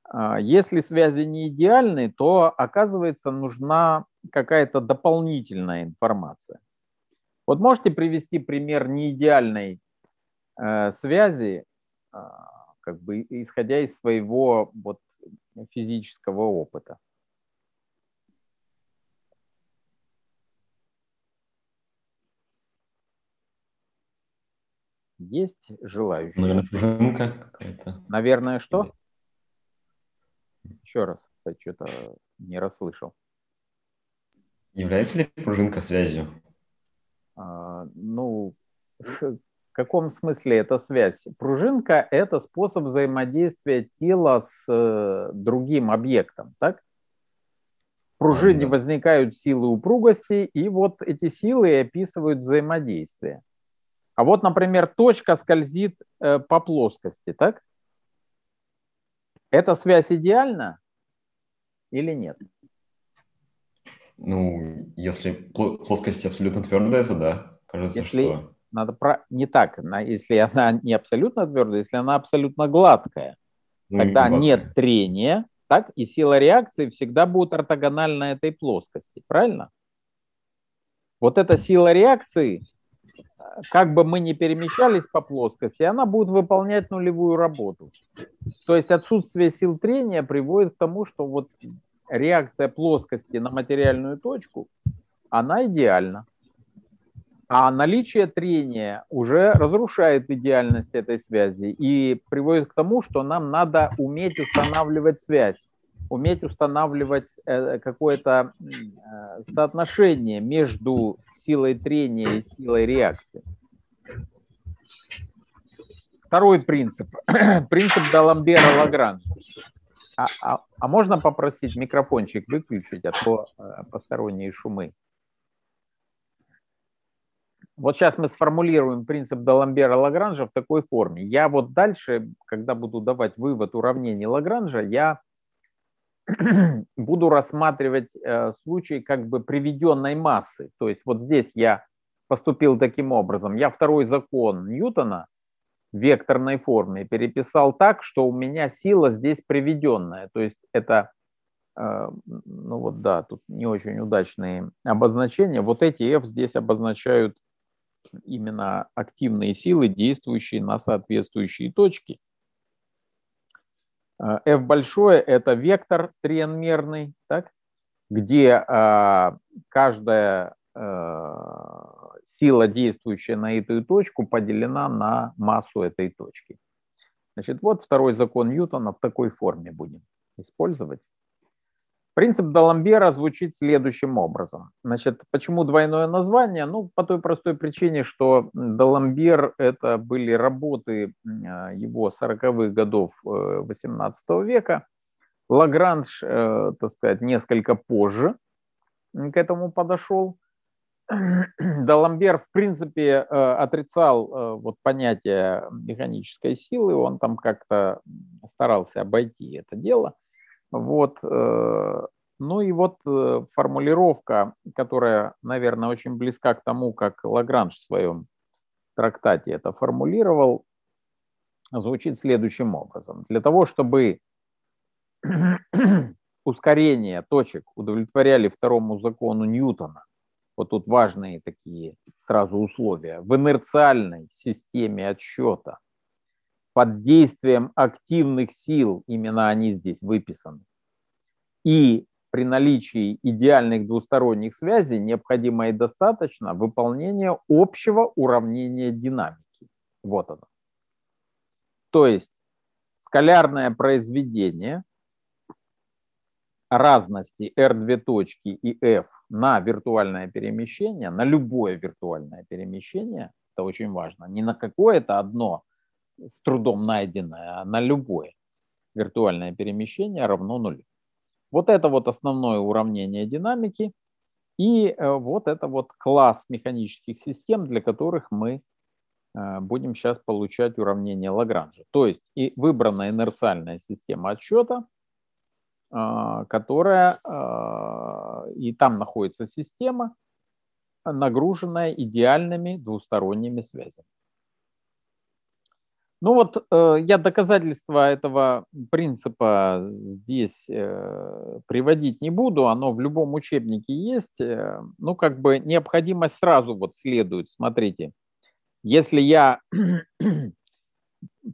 А, если связи не идеальны, то, оказывается, нужна какая-то дополнительная информация. Вот можете привести пример неидеальной э, связи, э, как бы исходя из своего вот, физического опыта? Есть желающие? Наверное, пружинка какая-то. Наверное, что? Еще раз, я что-то не расслышал. Является ли пружинка связью? А, ну, в каком смысле эта связь? Пружинка – это способ взаимодействия тела с э, другим объектом, так? В пружине mm-hmm. возникают силы упругости, и вот эти силы описывают взаимодействие. А вот, например, точка скользит э, по плоскости, так? Эта связь идеальна или нет? Ну, если плоскость абсолютно твердая, то да. Кажется, если... что... Надо про... Не так. Если она не абсолютно твердая, если она абсолютно гладкая, ну, тогда гладкая. нет трения, так и сила реакции всегда будет ортогональна этой плоскости, правильно? Вот эта сила реакции, как бы мы ни перемещались по плоскости, она будет выполнять нулевую работу. То есть отсутствие сил трения приводит к тому, что вот реакция плоскости на материальную точку, она идеальна. А наличие трения уже разрушает идеальность этой связи и приводит к тому, что нам надо уметь устанавливать связь, уметь устанавливать э, какое-то э, соотношение между силой трения и силой реакции. Второй принцип. принцип Даламбера-Лагранжа. А, а, а можно попросить микрофончик выключить, а то э, посторонние шумы? Вот сейчас мы сформулируем принцип Даламбера Лагранжа в такой форме. Я вот дальше, когда буду давать вывод уравнений Лагранжа, я буду рассматривать э, случай как бы приведенной массы. То есть вот здесь я поступил таким образом. Я второй закон Ньютона – векторной форме, переписал так, что у меня сила здесь приведенная. То есть это, э, ну вот да, тут не очень удачные обозначения. Вот эти F здесь обозначают именно активные силы, действующие на соответствующие точки. Э, F большое – это вектор тренмерный, так? где э, каждая э, сила, действующая на эту точку, поделена на массу этой точки. Значит, вот второй закон Ньютона в такой форме будем использовать. Принцип Даламбера звучит следующим образом. Значит, почему двойное название? Ну, по той простой причине, что Даламбер – это были работы э, его 40-х годов 18 э, века. Лагранж, э, так сказать, несколько позже к этому подошел – Даламбер, в принципе, э, отрицал э, вот понятие механической силы, он там как-то старался обойти это дело. Вот. Э, ну и вот формулировка, которая, наверное, очень близка к тому, как Лагранж в своем трактате это формулировал, звучит следующим образом. Для того, чтобы ускорение точек удовлетворяли второму закону Ньютона, вот тут важные такие сразу условия, в инерциальной системе отсчета под действием активных сил, именно они здесь выписаны, и при наличии идеальных двусторонних связей необходимо и достаточно выполнение общего уравнения динамики. Вот оно. То есть скалярное произведение разности R2 точки и F на виртуальное перемещение, на любое виртуальное перемещение, это очень важно, не на какое-то одно с трудом найденное, а на любое виртуальное перемещение равно нулю. Вот это вот основное уравнение динамики и э, вот это вот класс механических систем, для которых мы э, будем сейчас получать уравнение Лагранжа. То есть и выбрана инерциальная система отсчета – а, которая а, и там находится система, нагруженная идеальными двусторонними связями. Ну вот э, я доказательства этого принципа здесь э, приводить не буду, оно в любом учебнике есть. Э, ну как бы необходимость сразу вот следует, смотрите. Если я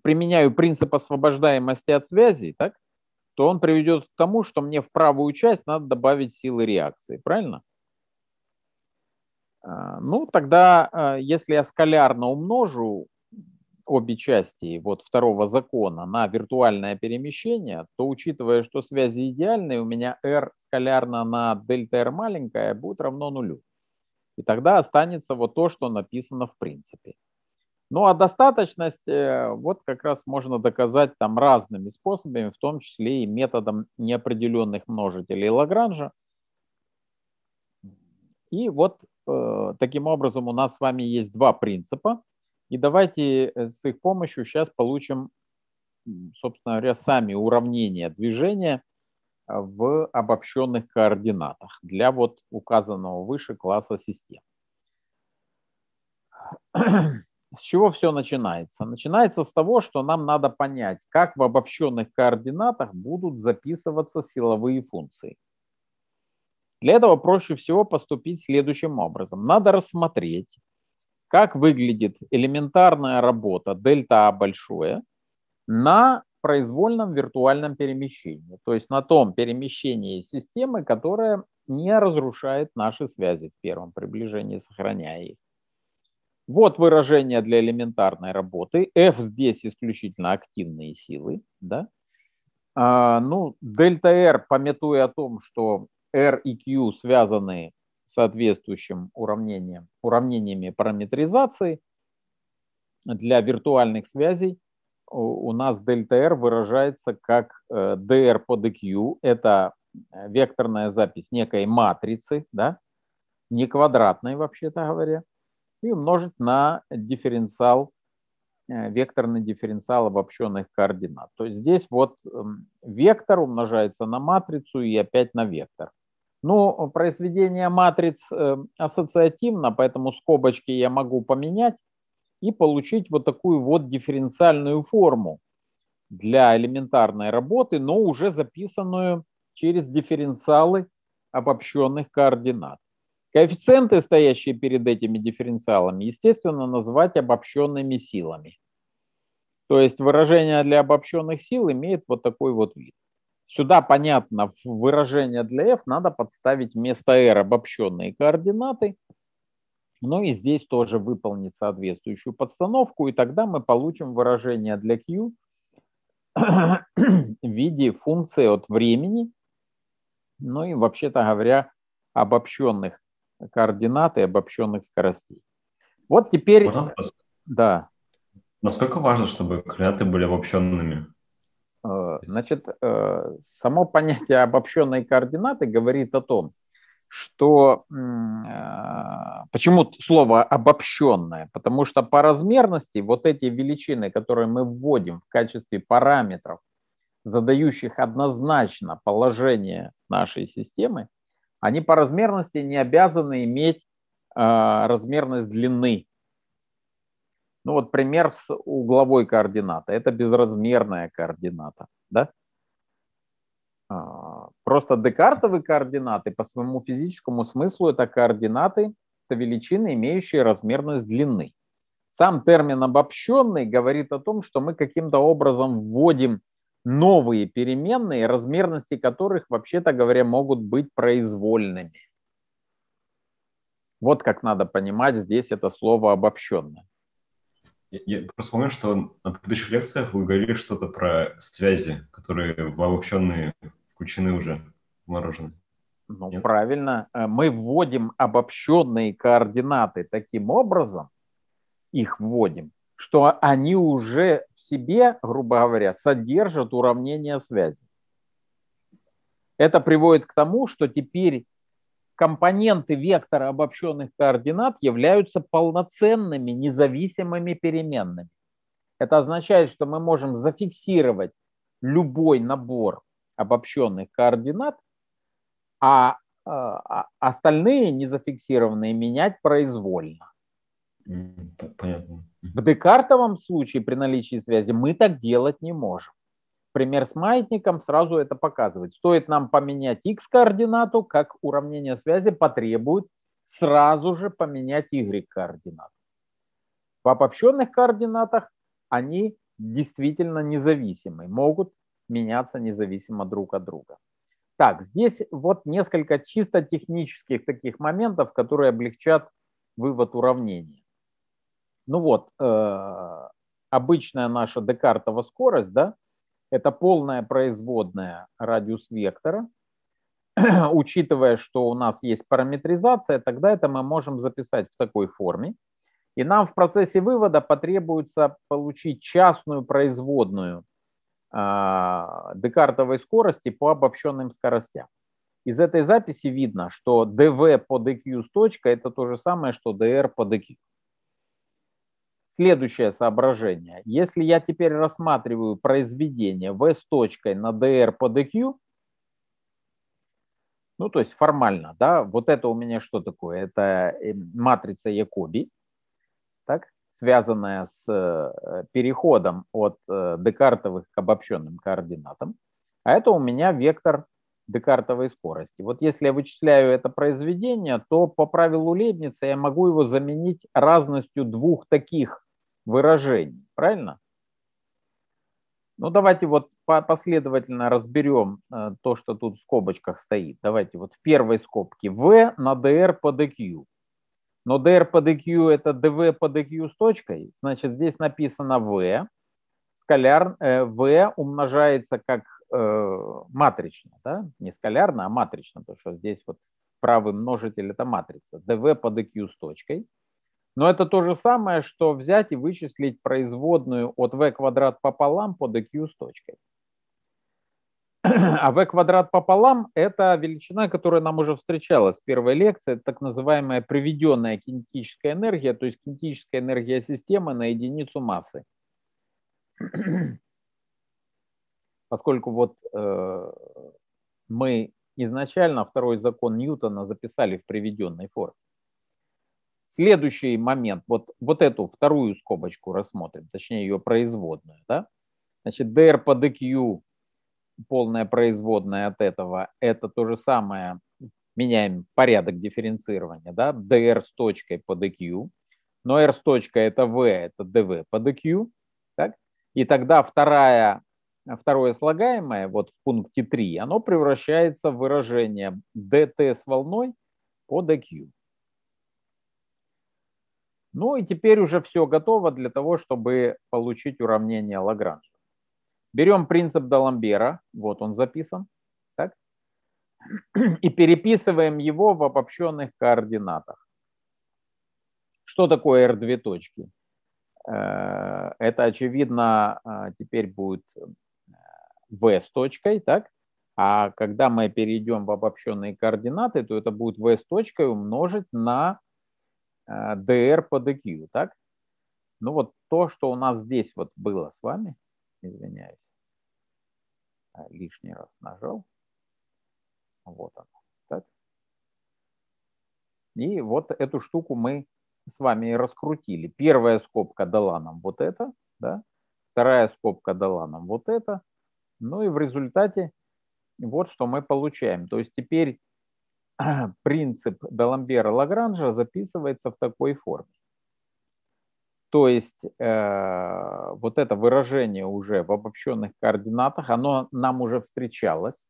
применяю принцип освобождаемости от связей, так, то он приведет к тому, что мне в правую часть надо добавить силы реакции, правильно? А, ну, тогда, а, если я скалярно умножу обе части вот второго закона на виртуальное перемещение, то, учитывая, что связи идеальные, у меня r скалярно на дельта r маленькая будет равно нулю. И тогда останется вот то, что написано в принципе. Ну а достаточность э, вот как раз можно доказать там разными способами, в том числе и методом неопределенных множителей Лагранжа. И вот э, таким образом у нас с вами есть два принципа. И давайте э, с их помощью сейчас получим, собственно говоря, сами уравнения движения в обобщенных координатах для вот указанного выше класса систем с чего все начинается? Начинается с того, что нам надо понять, как в обобщенных координатах будут записываться силовые функции. Для этого проще всего поступить следующим образом. Надо рассмотреть, как выглядит элементарная работа дельта А большое на произвольном виртуальном перемещении, то есть на том перемещении системы, которое не разрушает наши связи в первом приближении, сохраняя их. Вот выражение для элементарной работы. F здесь исключительно активные силы. Да? А, ну, дельта R, пометуя о том, что R и Q связаны соответствующим уравнением, уравнениями параметризации для виртуальных связей, у нас дельта R выражается как э, dr по dq. E Это э, векторная запись некой матрицы, да? не квадратной, вообще-то говоря – и умножить на дифференциал, э, векторный дифференциал обобщенных координат. То есть здесь вот эм, вектор умножается на матрицу и опять на вектор. Ну, произведение матриц э, ассоциативно, поэтому скобочки я могу поменять и получить вот такую вот дифференциальную форму для элементарной работы, но уже записанную через дифференциалы обобщенных координат. Коэффициенты, стоящие перед этими дифференциалами, естественно, назвать обобщенными силами. То есть выражение для обобщенных сил имеет вот такой вот вид. Сюда, понятно, в выражение для f надо подставить вместо r обобщенные координаты. Ну и здесь тоже выполнить соответствующую подстановку, и тогда мы получим выражение для q в виде функции от времени, ну и вообще-то говоря, обобщенных координаты обобщенных скоростей. Вот теперь... Можно да. Насколько важно, чтобы координаты были обобщенными? Э, значит, э, само понятие обобщенной координаты говорит о том, что э, почему слово обобщенное? Потому что по размерности вот эти величины, которые мы вводим в качестве параметров, задающих однозначно положение нашей системы, они по размерности не обязаны иметь э, размерность длины. Ну вот пример с угловой координаты. Это безразмерная координата. Да? А, просто декартовые координаты по своему физическому смыслу это координаты, это величины, имеющие размерность длины. Сам термин обобщенный говорит о том, что мы каким-то образом вводим новые переменные, размерности которых, вообще-то говоря, могут быть произвольными. Вот как надо понимать здесь это слово обобщенно. Я, просто помню, что на предыдущих лекциях вы говорили что-то про связи, которые в обобщенные включены уже мороженое. Ну, Нет? правильно. Э, мы вводим обобщенные координаты таким образом, их вводим, что они уже в себе, грубо говоря, содержат уравнение связи. Это приводит к тому, что теперь компоненты вектора обобщенных координат являются полноценными независимыми переменными. Это означает, что мы можем зафиксировать любой набор обобщенных координат, а, э, а остальные незафиксированные менять произвольно. Понятно. В Декартовом случае при наличии связи мы так делать не можем. Пример с маятником сразу это показывает. Стоит нам поменять x-координату, как уравнение связи потребует сразу же поменять y-координату. В обобщенных координатах они действительно независимы, могут меняться независимо друг от друга. Так, здесь вот несколько чисто технических таких моментов, которые облегчат вывод уравнения. Ну вот, э, обычная наша декартова скорость, да, это полная производная радиус вектора. Учитывая, что у нас есть параметризация, тогда это мы можем записать в такой форме. И нам в процессе вывода потребуется получить частную производную э, декартовой скорости по обобщенным скоростям. Из этой записи видно, что dv по dq с точкой – это то же самое, что dr по dq следующее соображение. Если я теперь рассматриваю произведение v с точкой на dr по dq, ну, то есть формально, да, вот это у меня что такое? Это э, матрица Якоби, так, связанная с э, переходом от э, декартовых к обобщенным координатам, а это у меня вектор декартовой скорости. Вот если я вычисляю это произведение, то по правилу Лейбница я могу его заменить разностью двух таких выражений, правильно? Ну, давайте вот последовательно разберем э, то, что тут в скобочках стоит. Давайте вот в первой скобке V на dr по dq. Но dr по dq это dv по dq с точкой, значит, здесь написано V, скаляр, V э, умножается как э, матрично, да? не скалярно, а матрично, потому что здесь вот правый множитель – это матрица, dv по dq с точкой – но это то же самое, что взять и вычислить производную от v квадрат пополам по dq с точкой. А v квадрат пополам – это величина, которая нам уже встречалась в первой лекции, так называемая приведенная кинетическая энергия, то есть кинетическая энергия системы на единицу массы. Поскольку вот э, мы изначально второй закон Ньютона записали в приведенной форме. Следующий момент, вот, вот эту вторую скобочку рассмотрим, точнее ее производную. Да? Значит, DR по DQ, полная производная от этого, это то же самое, меняем порядок дифференцирования, да? DR с точкой по DQ, но R с точкой это V, это DV по DQ, так? и тогда вторая, второе слагаемое, вот в пункте 3, оно превращается в выражение DT с волной по DQ. Ну и теперь уже все готово для того, чтобы получить уравнение Лагранжа. Берем принцип Даламбера, вот он записан, так? и переписываем его в обобщенных координатах. Что такое R2 точки? Э, это, очевидно, э, теперь будет э, V с точкой, так? А когда мы перейдем в обобщенные координаты, то это будет V с точкой умножить на ДР э, по ДК, так? Ну вот то, что у нас здесь вот было с вами, извиняюсь, э, лишний раз нажал. Вот оно. Так. И вот эту штуку мы с вами и раскрутили. Первая скобка дала нам вот это, да? вторая скобка дала нам вот это. Ну и в результате вот что мы получаем. То есть теперь принцип Даламбера-Лагранжа записывается в такой форме. То есть э, вот это выражение уже в обобщенных координатах, оно нам уже встречалось.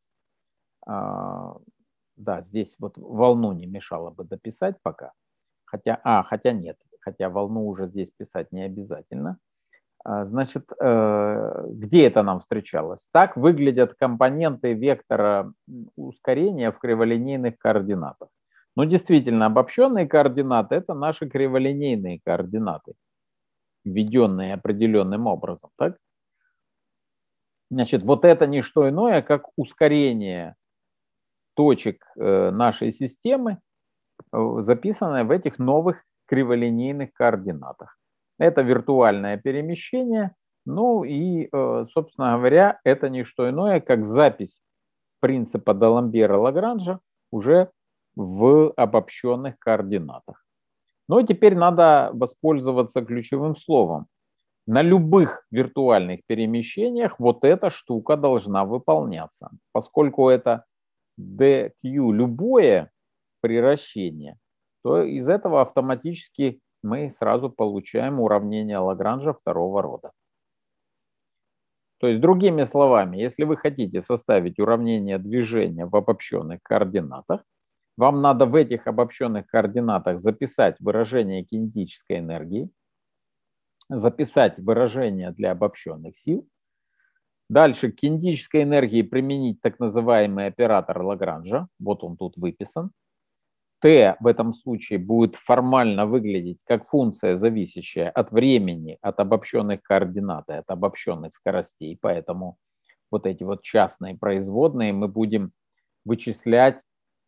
Э, да, здесь вот волну не мешало бы дописать пока. Хотя, а, хотя нет, хотя волну уже здесь писать не обязательно. А, значит, э, где это нам встречалось? Так выглядят компоненты вектора ускорения в криволинейных координатах. Но ну, действительно, обобщенные координаты – это наши криволинейные координаты, введенные определенным образом. Так? Значит, вот это не что иное, как ускорение точек э, нашей системы, э, записанное в этих новых криволинейных координатах. Это виртуальное перемещение. Ну и, э, собственно говоря, это не что иное, как запись принципа Даламбера-Лагранжа уже в обобщенных координатах. Но ну теперь надо воспользоваться ключевым словом. На любых виртуальных перемещениях вот эта штука должна выполняться. Поскольку это DQ любое приращение, то из этого автоматически мы сразу получаем уравнение Лагранжа второго рода. То есть, другими словами, если вы хотите составить уравнение движения в обобщенных координатах, вам надо в этих обобщенных координатах записать выражение кинетической энергии, записать выражение для обобщенных сил, дальше к кинетической энергии применить так называемый оператор Лагранжа, вот он тут выписан – Т в этом случае будет формально выглядеть как функция, зависящая от времени, от обобщенных координат от обобщенных скоростей. Поэтому вот эти вот частные производные мы будем вычислять,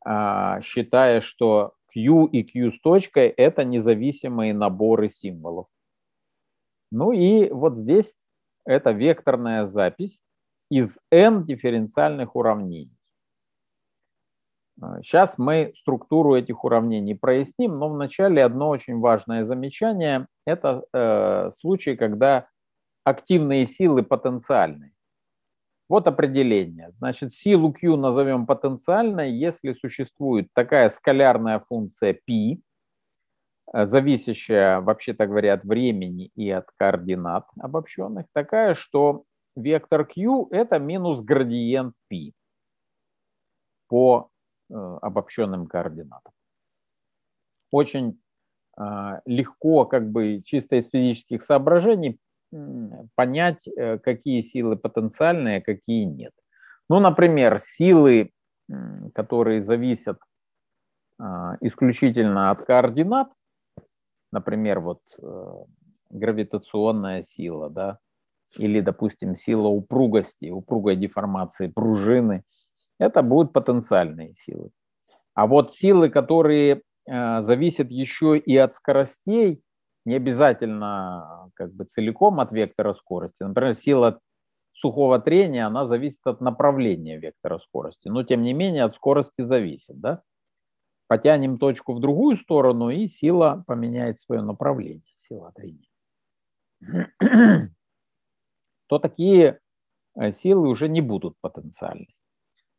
а, считая, что q и q с точкой – это независимые наборы символов. Ну и вот здесь это векторная запись из n дифференциальных уравнений. Сейчас а, мы структуру этих уравнений проясним, но вначале одно очень важное замечание – это э, случаи, когда активные силы потенциальные. Вот определение. Значит, силу Q назовем потенциальной, если существует такая скалярная функция P, э, зависящая, вообще-то говоря, от времени и от координат обобщенных, такая, что вектор Q – это минус градиент P по Э, обобщенным координатам. Очень э, легко, как бы чисто из физических соображений, понять, э, какие силы потенциальные, а какие нет. Ну, например, силы, которые зависят исключительно от координат, например, вот гравитационная сила, да, или, допустим, сила упругости, упругой деформации пружины – это будут потенциальные силы. А вот силы, которые э, зависят еще и от скоростей, не обязательно как бы целиком от вектора скорости. Например, сила сухого трения, она зависит от направления вектора скорости, но тем не менее от скорости зависит. Да? Потянем точку в другую сторону, и сила поменяет свое направление, сила трения. То такие э, силы уже не будут потенциальны.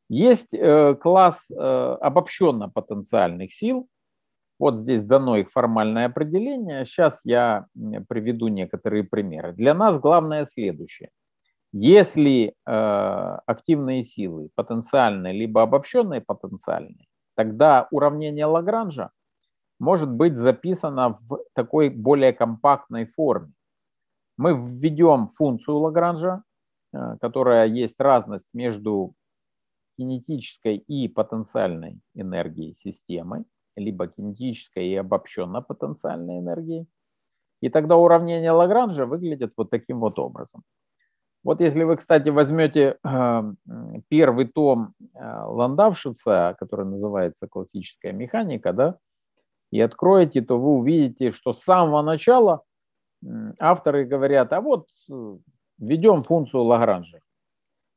Есть э, класс э, обобщенно потенциальных сил. Вот здесь дано их формальное определение. Сейчас я приведу некоторые примеры. Для нас главное следующее. Если э, активные силы потенциальные, либо обобщенные потенциальные, тогда уравнение Лагранжа может быть записано в такой более компактной форме. Мы введем функцию Лагранжа, которая есть разность между кинетической и потенциальной энергии системы, либо кинетической и обобщенно потенциальной энергии. И тогда уравнение Лагранжа выглядит вот таким вот образом. Вот если вы, кстати, возьмете э, первый том э, Ландавшица, который называется «Классическая механика», да, и откроете, то вы увидите, что с самого начала авторы говорят, а вот э, ведем функцию Лагранжа,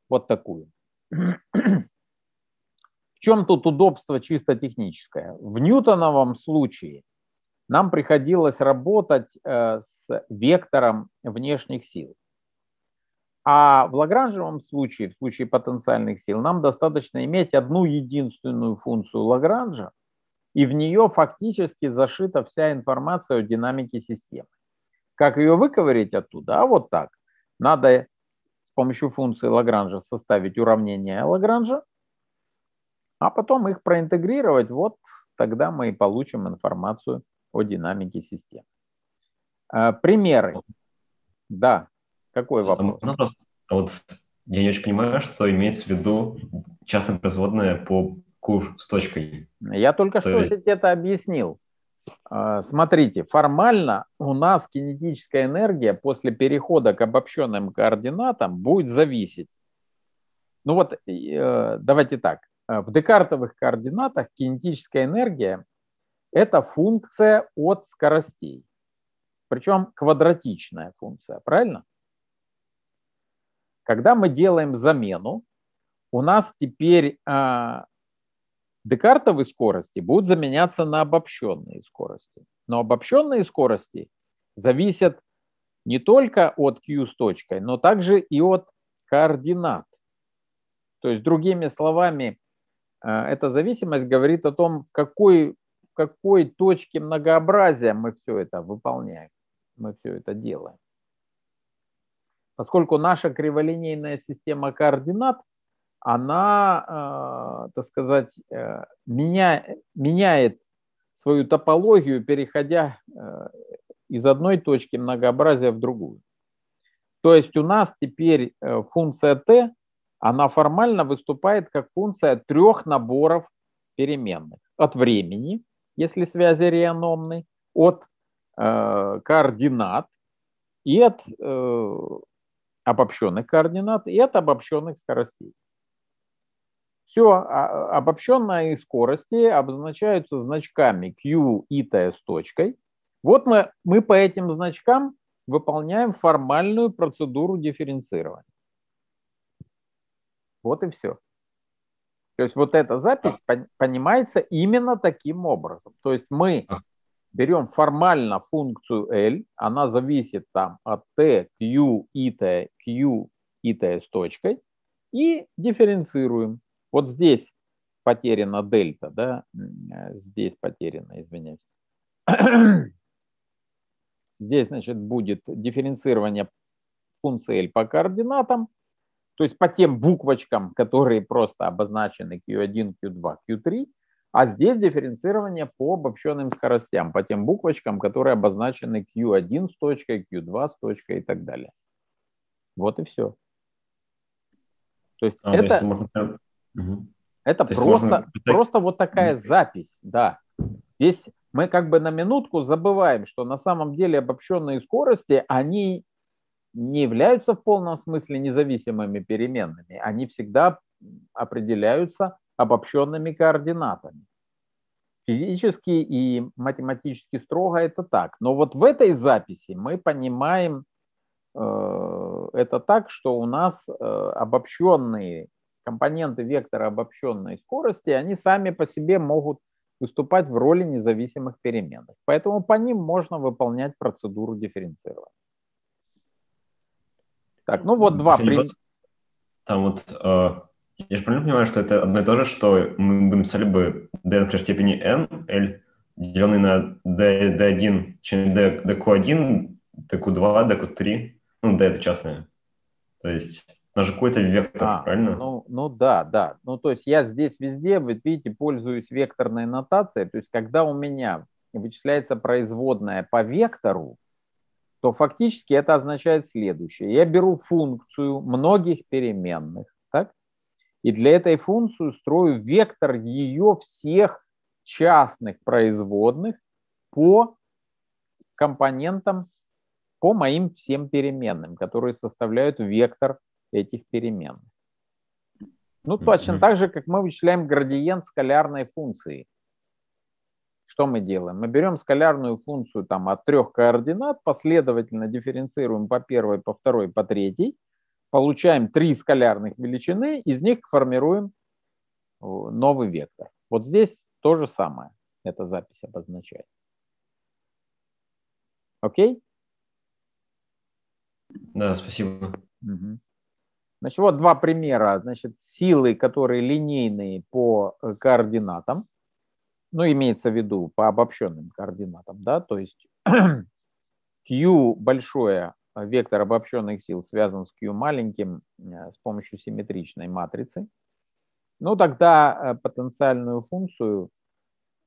вот такую чем тут удобство чисто техническое? В ньютоновом случае нам приходилось работать э, с вектором внешних сил. А в Лагранжевом случае, в случае потенциальных сил, нам достаточно иметь одну единственную функцию Лагранжа, и в нее фактически зашита вся информация о динамике системы. Как ее выковырить оттуда? А вот так. Надо с помощью функции Лагранжа составить уравнение Лагранжа, а потом их проинтегрировать, вот тогда мы и получим информацию о динамике системы. А, примеры. Да, какой ну, вопрос? Ну, вот я не очень понимаю, что имеется в виду частная производная по кур с точкой. Я только То что есть... это объяснил. А, смотрите, формально у нас кинетическая энергия после перехода к обобщенным координатам будет зависеть. Ну вот, э, давайте так. Э, в декартовых координатах кинетическая энергия – это функция от скоростей. Причем квадратичная функция, правильно? Когда мы делаем замену, у нас теперь э, декартовые скорости будут заменяться на обобщенные скорости. Но обобщенные скорости зависят не только от Q с точкой, но также и от координат. То есть, другими словами, Э, эта зависимость говорит о том, в какой, в какой точке многообразия мы все это выполняем, мы все это делаем. Поскольку наша криволинейная система координат, она, э, так сказать, э, меня, меняет свою топологию, переходя из одной точки многообразия в другую. То есть у нас теперь функция t она формально выступает как функция трех наборов переменных. От времени, если связи реаномны, от э, координат и от э, обобщенных координат и от обобщенных скоростей. Все а, обобщенные скорости обозначаются значками Q, и T с точкой. Вот мы, мы по этим значкам выполняем формальную процедуру дифференцирования. Вот и все. То есть вот эта запись да. понимается именно таким образом. То есть мы берем формально функцию L, она зависит там от T, Q, и T, Q, и T с точкой, и дифференцируем. Вот здесь потеряна дельта, да, э, здесь потеряна, извиняюсь. Здесь, значит, будет дифференцирование функции L по координатам, то есть по тем буквочкам, которые просто обозначены Q1, Q2, Q3, а здесь дифференцирование по обобщенным скоростям, по тем буквочкам, которые обозначены Q1 с точкой, Q2 с точкой и так далее. Вот и все. То есть а, это, то есть это то просто, можно... просто вот такая запись, да. Здесь мы как бы на минутку забываем, что на самом деле обобщенные скорости, они не являются в полном смысле независимыми переменными. Они всегда определяются обобщенными координатами. Физически и математически строго это так. Но вот в этой записи мы понимаем э, это так, что у нас э, обобщенные компоненты вектора обобщенной скорости, они сами по себе могут выступать в роли независимых переменных. Поэтому по ним можно выполнять процедуру дифференцирования. Так, ну вот два принципа. Там вот, э, я же правильно понимаю, что это одно и то же, что мы будем написали бы d, например, в степени n, l, деленный на d, d1, чем d, dq1, dq2, dq3, ну, d это частное. То есть на же какой-то вектор, а, правильно? Ну, ну да, да. Ну то есть я здесь везде, вы видите, пользуюсь векторной нотацией. То есть когда у меня вычисляется производная по вектору, то фактически это означает следующее. Я беру функцию многих переменных, так? и для этой функции строю вектор ее всех частных производных по компонентам, по моим всем переменным, которые составляют вектор этих переменных. Ну, точно mm-hmm. так же, как мы вычисляем градиент скалярной функции. Что мы делаем? Мы берем скалярную функцию там, от трех координат, последовательно дифференцируем по первой, по второй, по третьей, получаем три скалярных величины, из них формируем э, новый вектор. Вот здесь то же самое эта запись обозначает. Окей? Да, спасибо. Угу. Значит, вот два примера. Значит, силы, которые линейные по э, координатам ну, имеется в виду по обобщенным координатам, да, то есть Q большое, э, вектор обобщенных сил связан с Q маленьким э, с помощью симметричной матрицы, ну, тогда э, потенциальную функцию,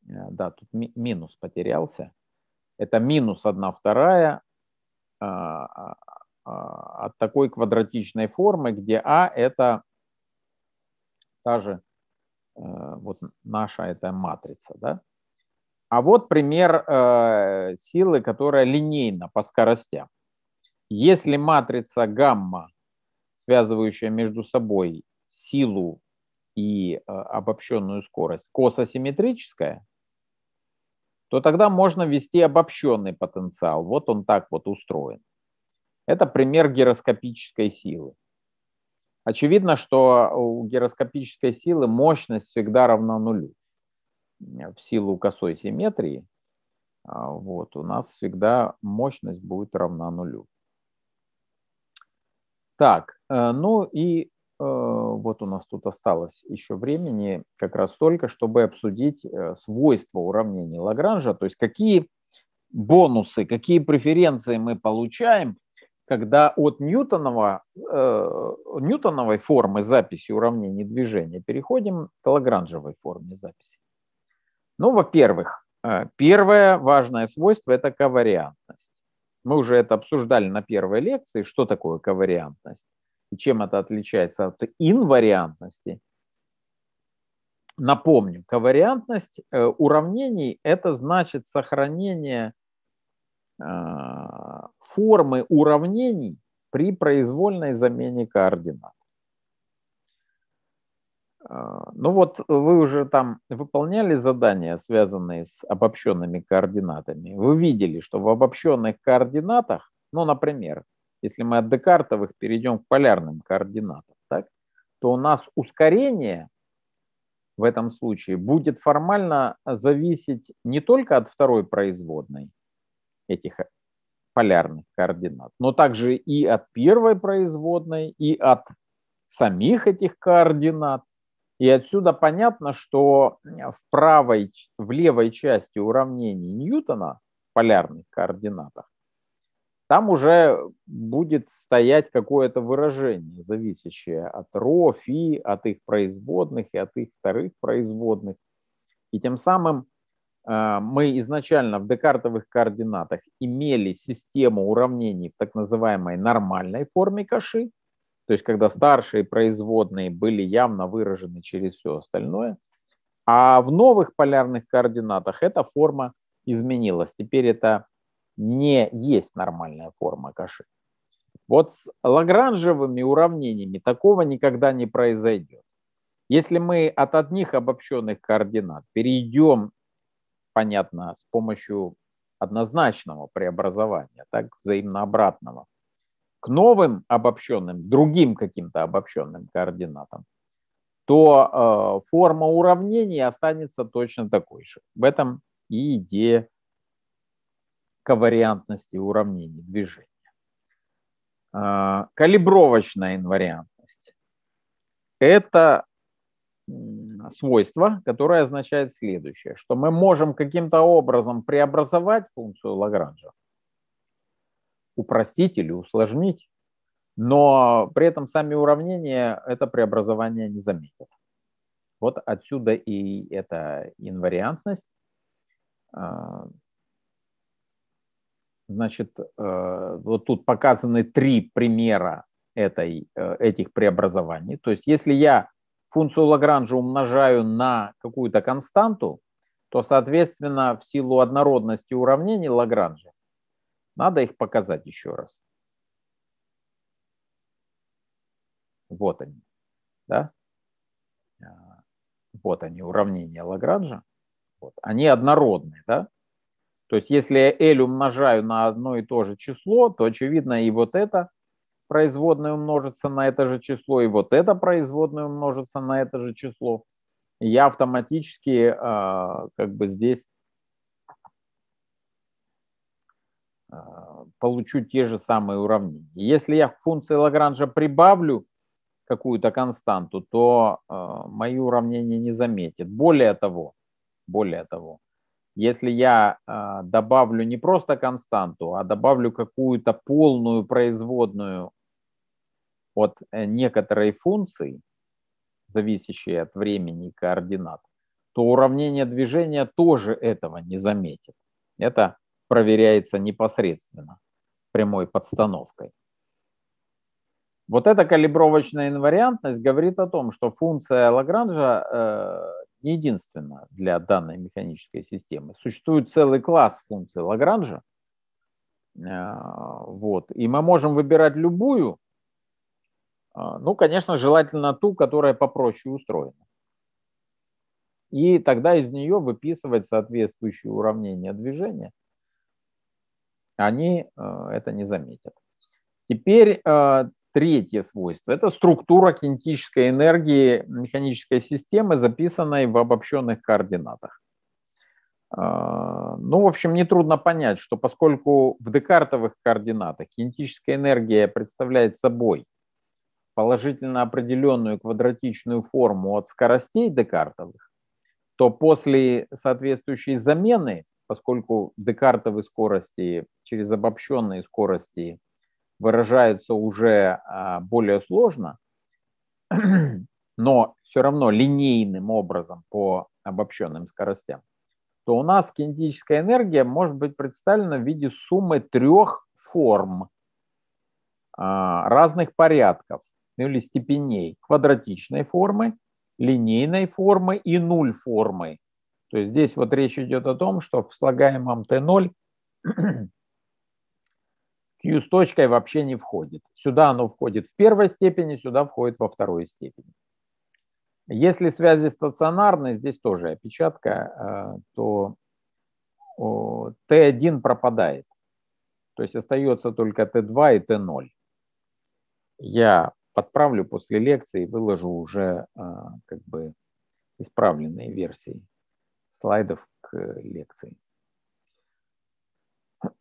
да, тут ми минус потерялся, это минус 1 вторая от такой квадратичной формы, где А – это та же Э, вот наша эта матрица, да. А вот пример э, силы, которая линейна по скоростям. Если матрица гамма, связывающая между собой силу и э, обобщенную скорость, кососимметрическая, то тогда можно ввести обобщенный потенциал. Вот он так вот устроен. Это пример гироскопической силы. Очевидно, что у гироскопической силы мощность всегда равна нулю. Э, в силу косой симметрии а, вот, у нас всегда мощность будет равна нулю. Так, э, ну и э, вот у нас тут осталось еще времени как раз столько, чтобы обсудить свойства уравнений Лагранжа, то есть какие бонусы, какие преференции мы получаем когда от ньютонова, э, ньютоновой формы записи уравнений движения переходим к лагранжевой форме записи. Ну, во-первых, э, первое важное свойство – это ковариантность. Мы уже это обсуждали на первой лекции, что такое ковариантность и чем это отличается от инвариантности. Напомню, ковариантность э, уравнений – это значит сохранение Э, формы уравнений при произвольной замене координат. Э, ну вот вы уже там выполняли задания, связанные с обобщенными координатами. Вы видели, что в обобщенных координатах, ну, например, если мы от декартовых перейдем к полярным координатам, так, то у нас ускорение в этом случае будет формально зависеть не только от второй производной, этих полярных координат, но также и от первой производной, и от самих этих координат. И отсюда понятно, что в правой, в левой части уравнений Ньютона, в полярных координатах, там уже будет стоять какое-то выражение, зависящее от ро, фи, от их производных и от их вторых производных. И тем самым а, мы изначально в декартовых координатах имели систему уравнений в так называемой нормальной форме каши, то есть когда старшие производные были явно выражены через все остальное, а в новых полярных координатах эта форма изменилась. Теперь это не есть нормальная форма каши. Вот с лагранжевыми уравнениями такого никогда не произойдет. Если мы от одних обобщенных координат перейдем понятно, с помощью однозначного преобразования, так, взаимно обратного, к новым обобщенным, другим каким-то обобщенным координатам, то э, форма уравнений останется точно такой же. В этом и идея ковариантности уравнений движения. Э, калибровочная инвариантность – это свойство, которое означает следующее, что мы можем каким-то образом преобразовать функцию Лагранжа, упростить или усложнить, но при этом сами уравнения это преобразование не заметят. Вот отсюда и эта инвариантность. А, значит, э, вот тут показаны три примера этой, э, этих преобразований. То есть если я функцию Лагранжа умножаю на какую-то константу, то, соответственно, в силу однородности уравнений Лагранжа, надо их показать еще раз. Вот они. Да? А, вот они, уравнения Лагранжа. Вот. Они однородные. Да? То есть если я L умножаю на одно и то же число, то, очевидно, и вот это производное умножится на это же число, и вот это производное умножится на это же число. я автоматически э, как бы здесь э, получу те же самые уравнения. Если я к функции Лагранжа прибавлю какую-то константу, то э, мои уравнения не заметят Более того, более того, если я э, добавлю не просто константу, а добавлю какую-то полную производную от э, некоторой функции, зависящей от времени и координат, то уравнение движения тоже этого не заметит. Это проверяется непосредственно прямой подстановкой. Вот эта калибровочная инвариантность говорит о том, что функция Лагранжа э, не единственна для данной механической системы. Существует целый класс функций Лагранжа, э, вот, и мы можем выбирать любую, э, ну, конечно, желательно ту, которая попроще устроена. И тогда из нее выписывать соответствующие уравнения движения. Они э, это не заметят. Теперь Третье свойство – это структура кинетической энергии механической системы, записанной в обобщенных координатах. А, ну, в общем, нетрудно понять, что поскольку в декартовых координатах кинетическая энергия представляет собой положительно определенную квадратичную форму от скоростей декартовых, то после соответствующей замены, поскольку декартовые скорости через обобщенные скорости выражаются уже а, более сложно, но все равно линейным образом по обобщенным скоростям, то у нас кинетическая энергия может быть представлена в виде суммы трех форм а, разных порядков ну, или степеней квадратичной формы, линейной формы и нуль формы. То есть здесь вот речь идет о том, что в слагаемом Т0 Q с точкой вообще не входит. Сюда оно входит в первой степени, сюда входит во второй степени. Если связи стационарные, здесь тоже опечатка, э, то Т1 пропадает. То есть остается только Т2 и Т0. Я подправлю после лекции выложу уже э, как бы исправленные версии слайдов к лекции.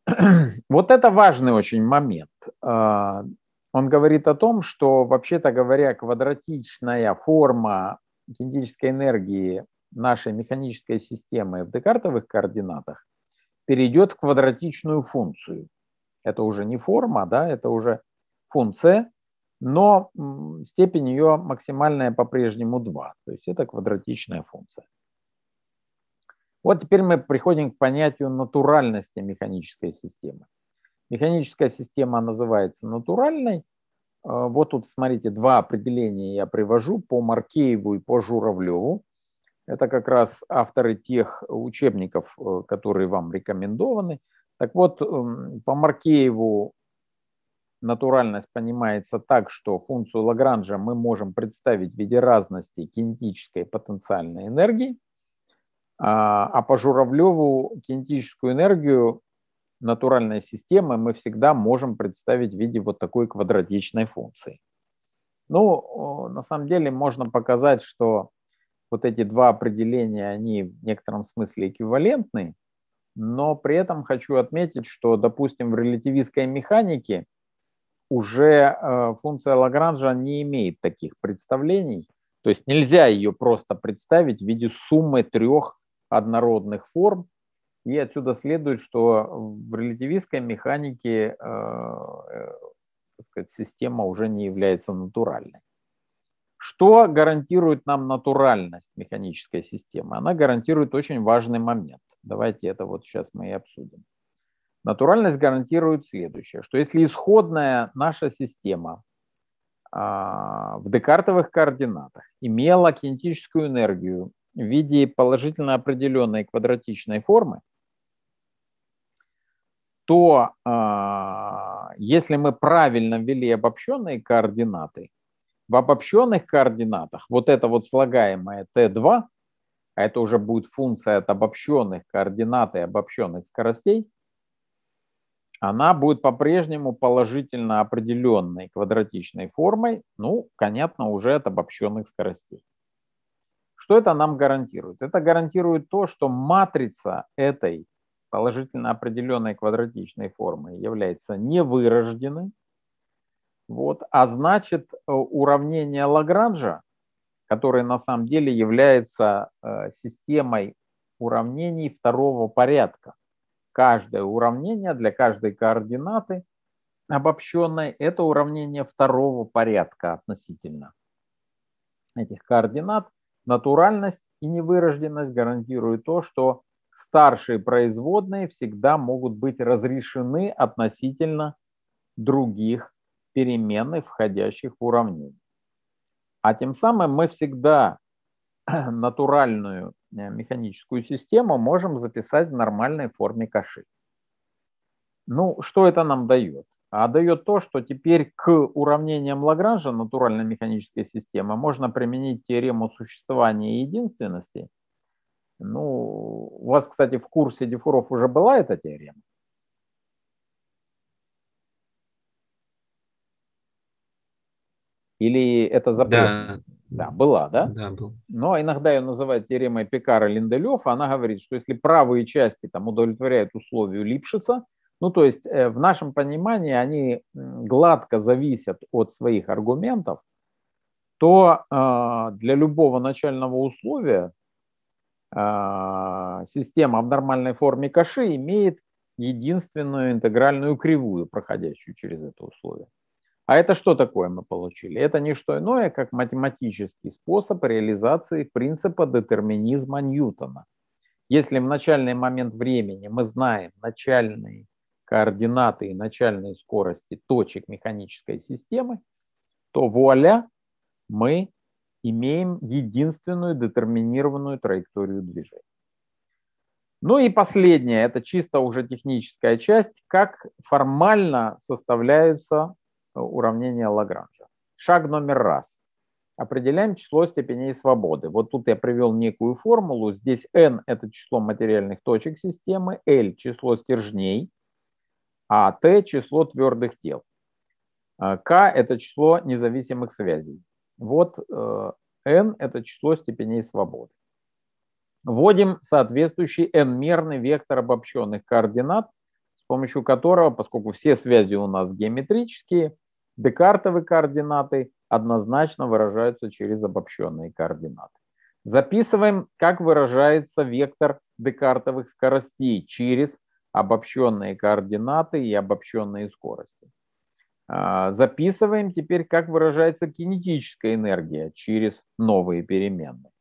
Вот это важный очень момент. А, он говорит о том, что, вообще-то говоря, квадратичная форма кинетической энергии нашей механической системы в декартовых координатах перейдет в квадратичную функцию. Это уже не форма, да, это уже функция, но степень ее максимальная по-прежнему 2, то есть это квадратичная функция. Вот теперь мы приходим к понятию натуральности механической системы. Механическая система называется натуральной. Э, вот тут, смотрите, два определения я привожу по Маркееву и по Журавлеву. Это как раз авторы тех учебников, э, которые вам рекомендованы. Так вот, эм, по Маркееву натуральность понимается так, что функцию Лагранжа мы можем представить в виде разности кинетической и потенциальной энергии. А, а по Журавлеву кинетическую энергию натуральной системы мы всегда можем представить в виде вот такой квадратичной функции. Ну, на самом деле можно показать, что вот эти два определения, они в некотором смысле эквивалентны, но при этом хочу отметить, что, допустим, в релятивистской механике уже э, функция Лагранжа не имеет таких представлений, то есть нельзя ее просто представить в виде суммы трех однородных форм. И отсюда следует, что в релятивистской механике э, э, сказать, система уже не является натуральной. Что гарантирует нам натуральность механической системы? Она гарантирует очень важный момент. Давайте это вот сейчас мы и обсудим. Натуральность гарантирует следующее, что если исходная наша система а, в декартовых координатах имела кинетическую энергию в виде положительно определенной квадратичной формы, то э, если мы правильно ввели обобщенные координаты, в обобщенных координатах вот это вот слагаемое t2, а это уже будет функция от обобщенных координат и обобщенных скоростей, она будет по-прежнему положительно определенной квадратичной формой, ну, понятно, уже от обобщенных скоростей. Что это нам гарантирует? Это гарантирует то, что матрица этой положительно определенной квадратичной формы является невырожденной, вот, а значит э, уравнение Лагранжа, которое на самом деле является э, системой уравнений второго порядка. Каждое уравнение для каждой координаты обобщенной – это уравнение второго порядка относительно этих координат. Натуральность и невырожденность гарантируют то, что старшие производные всегда могут быть разрешены относительно других переменных, входящих в уравнение. А тем самым мы всегда натуральную э, механическую систему можем записать в нормальной форме каши. Ну, что это нам дает? а дает то, что теперь к уравнениям Лагранжа натуральной механической системы можно применить теорему существования и единственности. Ну, у вас, кстати, в курсе Дифуров уже была эта теорема? Или это запрет? Да. Да, была, да? Да, был. Но иногда ее называют теоремой Пикара Линделева. Она говорит, что если правые части там удовлетворяют условию Липшица – ну, то есть э, в нашем понимании они гладко зависят от своих аргументов, то а, для любого начального условия а, система в нормальной форме каши имеет единственную интегральную кривую, проходящую через это условие. А это что такое мы получили? Это не что иное, как математический способ реализации принципа детерминизма Ньютона. Если в начальный момент времени мы знаем начальный координаты и начальные скорости точек механической системы, то вуаля, мы имеем единственную детерминированную траекторию движения. Ну и последнее, это чисто уже техническая часть, как формально составляются э, уравнения Лагранжа. Шаг номер раз. Определяем число степеней свободы. Вот тут я привел некую формулу. Здесь n – это число материальных точек системы, l – число стержней, а Т – число твердых тел. А, К – это число независимых связей. Вот N э, – это число степеней свободы. Вводим соответствующий n-мерный вектор обобщенных координат, с помощью которого, поскольку все связи у нас геометрические, декартовые координаты однозначно выражаются через обобщенные координаты. Записываем, как выражается вектор декартовых скоростей через обобщенные координаты и обобщенные скорости. А, записываем теперь, как выражается кинетическая энергия через новые переменные.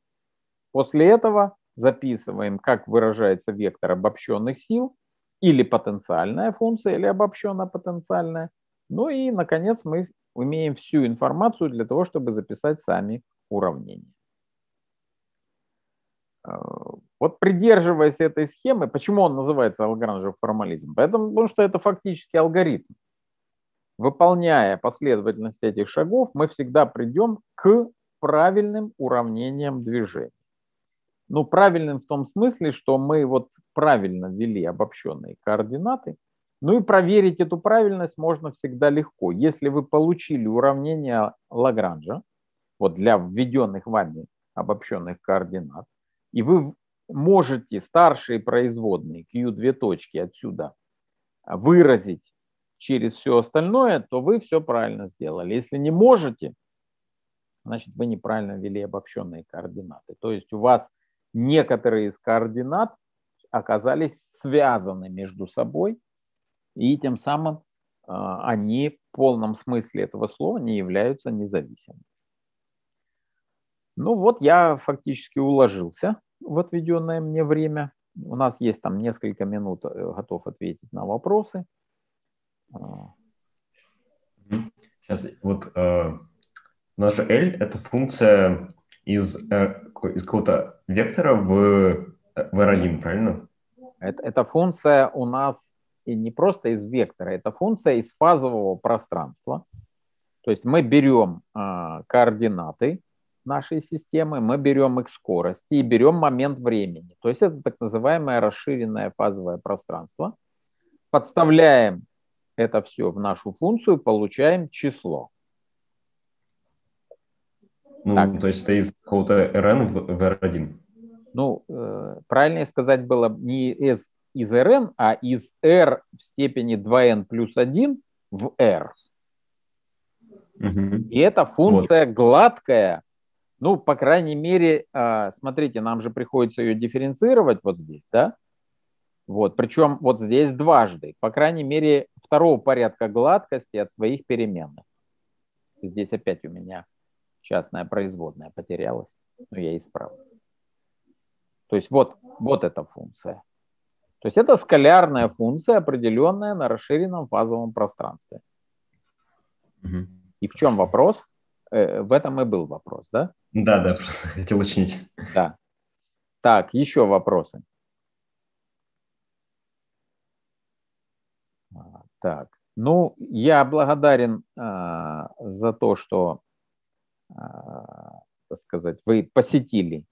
После этого записываем, как выражается вектор обобщенных сил или потенциальная функция, или обобщенная потенциальная Ну и, наконец, мы имеем всю информацию для того, чтобы записать сами уравнения. А, вот придерживаясь этой схемы, почему он называется Лагранжев формализм? Поэтому, потому что это фактически алгоритм. Выполняя последовательность этих шагов, мы всегда придем к правильным уравнениям движения. Ну, правильным в том смысле, что мы вот правильно ввели обобщенные координаты, ну и проверить эту правильность можно всегда легко. Если вы получили уравнение Лагранжа, вот для введенных вами обобщенных координат, и вы можете старшие производные Q2 точки отсюда выразить через все остальное, то вы все правильно сделали. Если не можете, значит вы неправильно ввели обобщенные координаты. То есть у вас некоторые из координат оказались связаны между собой, и тем самым а, они в полном смысле этого слова не являются независимыми. Ну вот я фактически уложился в отведенное мне время. У нас есть там несколько минут, э, готов ответить на вопросы. Сейчас а. вот э, наша L это функция из, э, из какого-то вектора в, в R1, правильно? Это, это функция у нас не просто из вектора, это функция из фазового пространства. То есть мы берем э, координаты нашей системы, мы берем их скорости и берем момент времени. То есть это так называемое расширенное фазовое пространство. Подставляем это все в нашу функцию, получаем число. Ну, так. то есть это из какого-то Rn в, в R1. Ну, э, правильнее сказать было не из, из Rn, а из R в степени 2n плюс 1 в R. Угу. И эта функция вот. гладкая, ну, по крайней мере, а, смотрите, нам же приходится ее дифференцировать вот здесь, да? Вот, причем вот здесь дважды, по крайней мере, второго порядка гладкости от своих переменных. Здесь опять у меня частная производная потерялась, но я исправлю. То есть вот, вот эта функция. То есть это скалярная функция, определенная на расширенном фазовом пространстве. Угу. И в чем вопрос? Э, в этом и был вопрос, да? Да, да, просто хотел уточнить. Да. Так, еще вопросы. А, так, ну, я благодарен э, за то, что, э, так сказать, вы посетили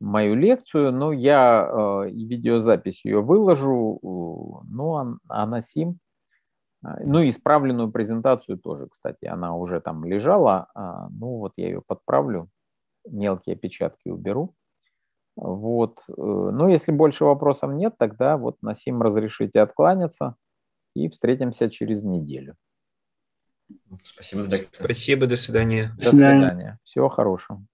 мою лекцию, но ну, я э, видеозапись ее выложу, ну, а, а на сим а, ну и исправленную презентацию тоже, кстати, она уже там лежала. А, ну вот я ее подправлю, мелкие опечатки уберу. Вот. Э, ну, если больше вопросов нет, тогда вот на сим разрешите откланяться и встретимся через неделю. Спасибо за лекцию. Спасибо, до свидания. До свидания. Всего хорошего.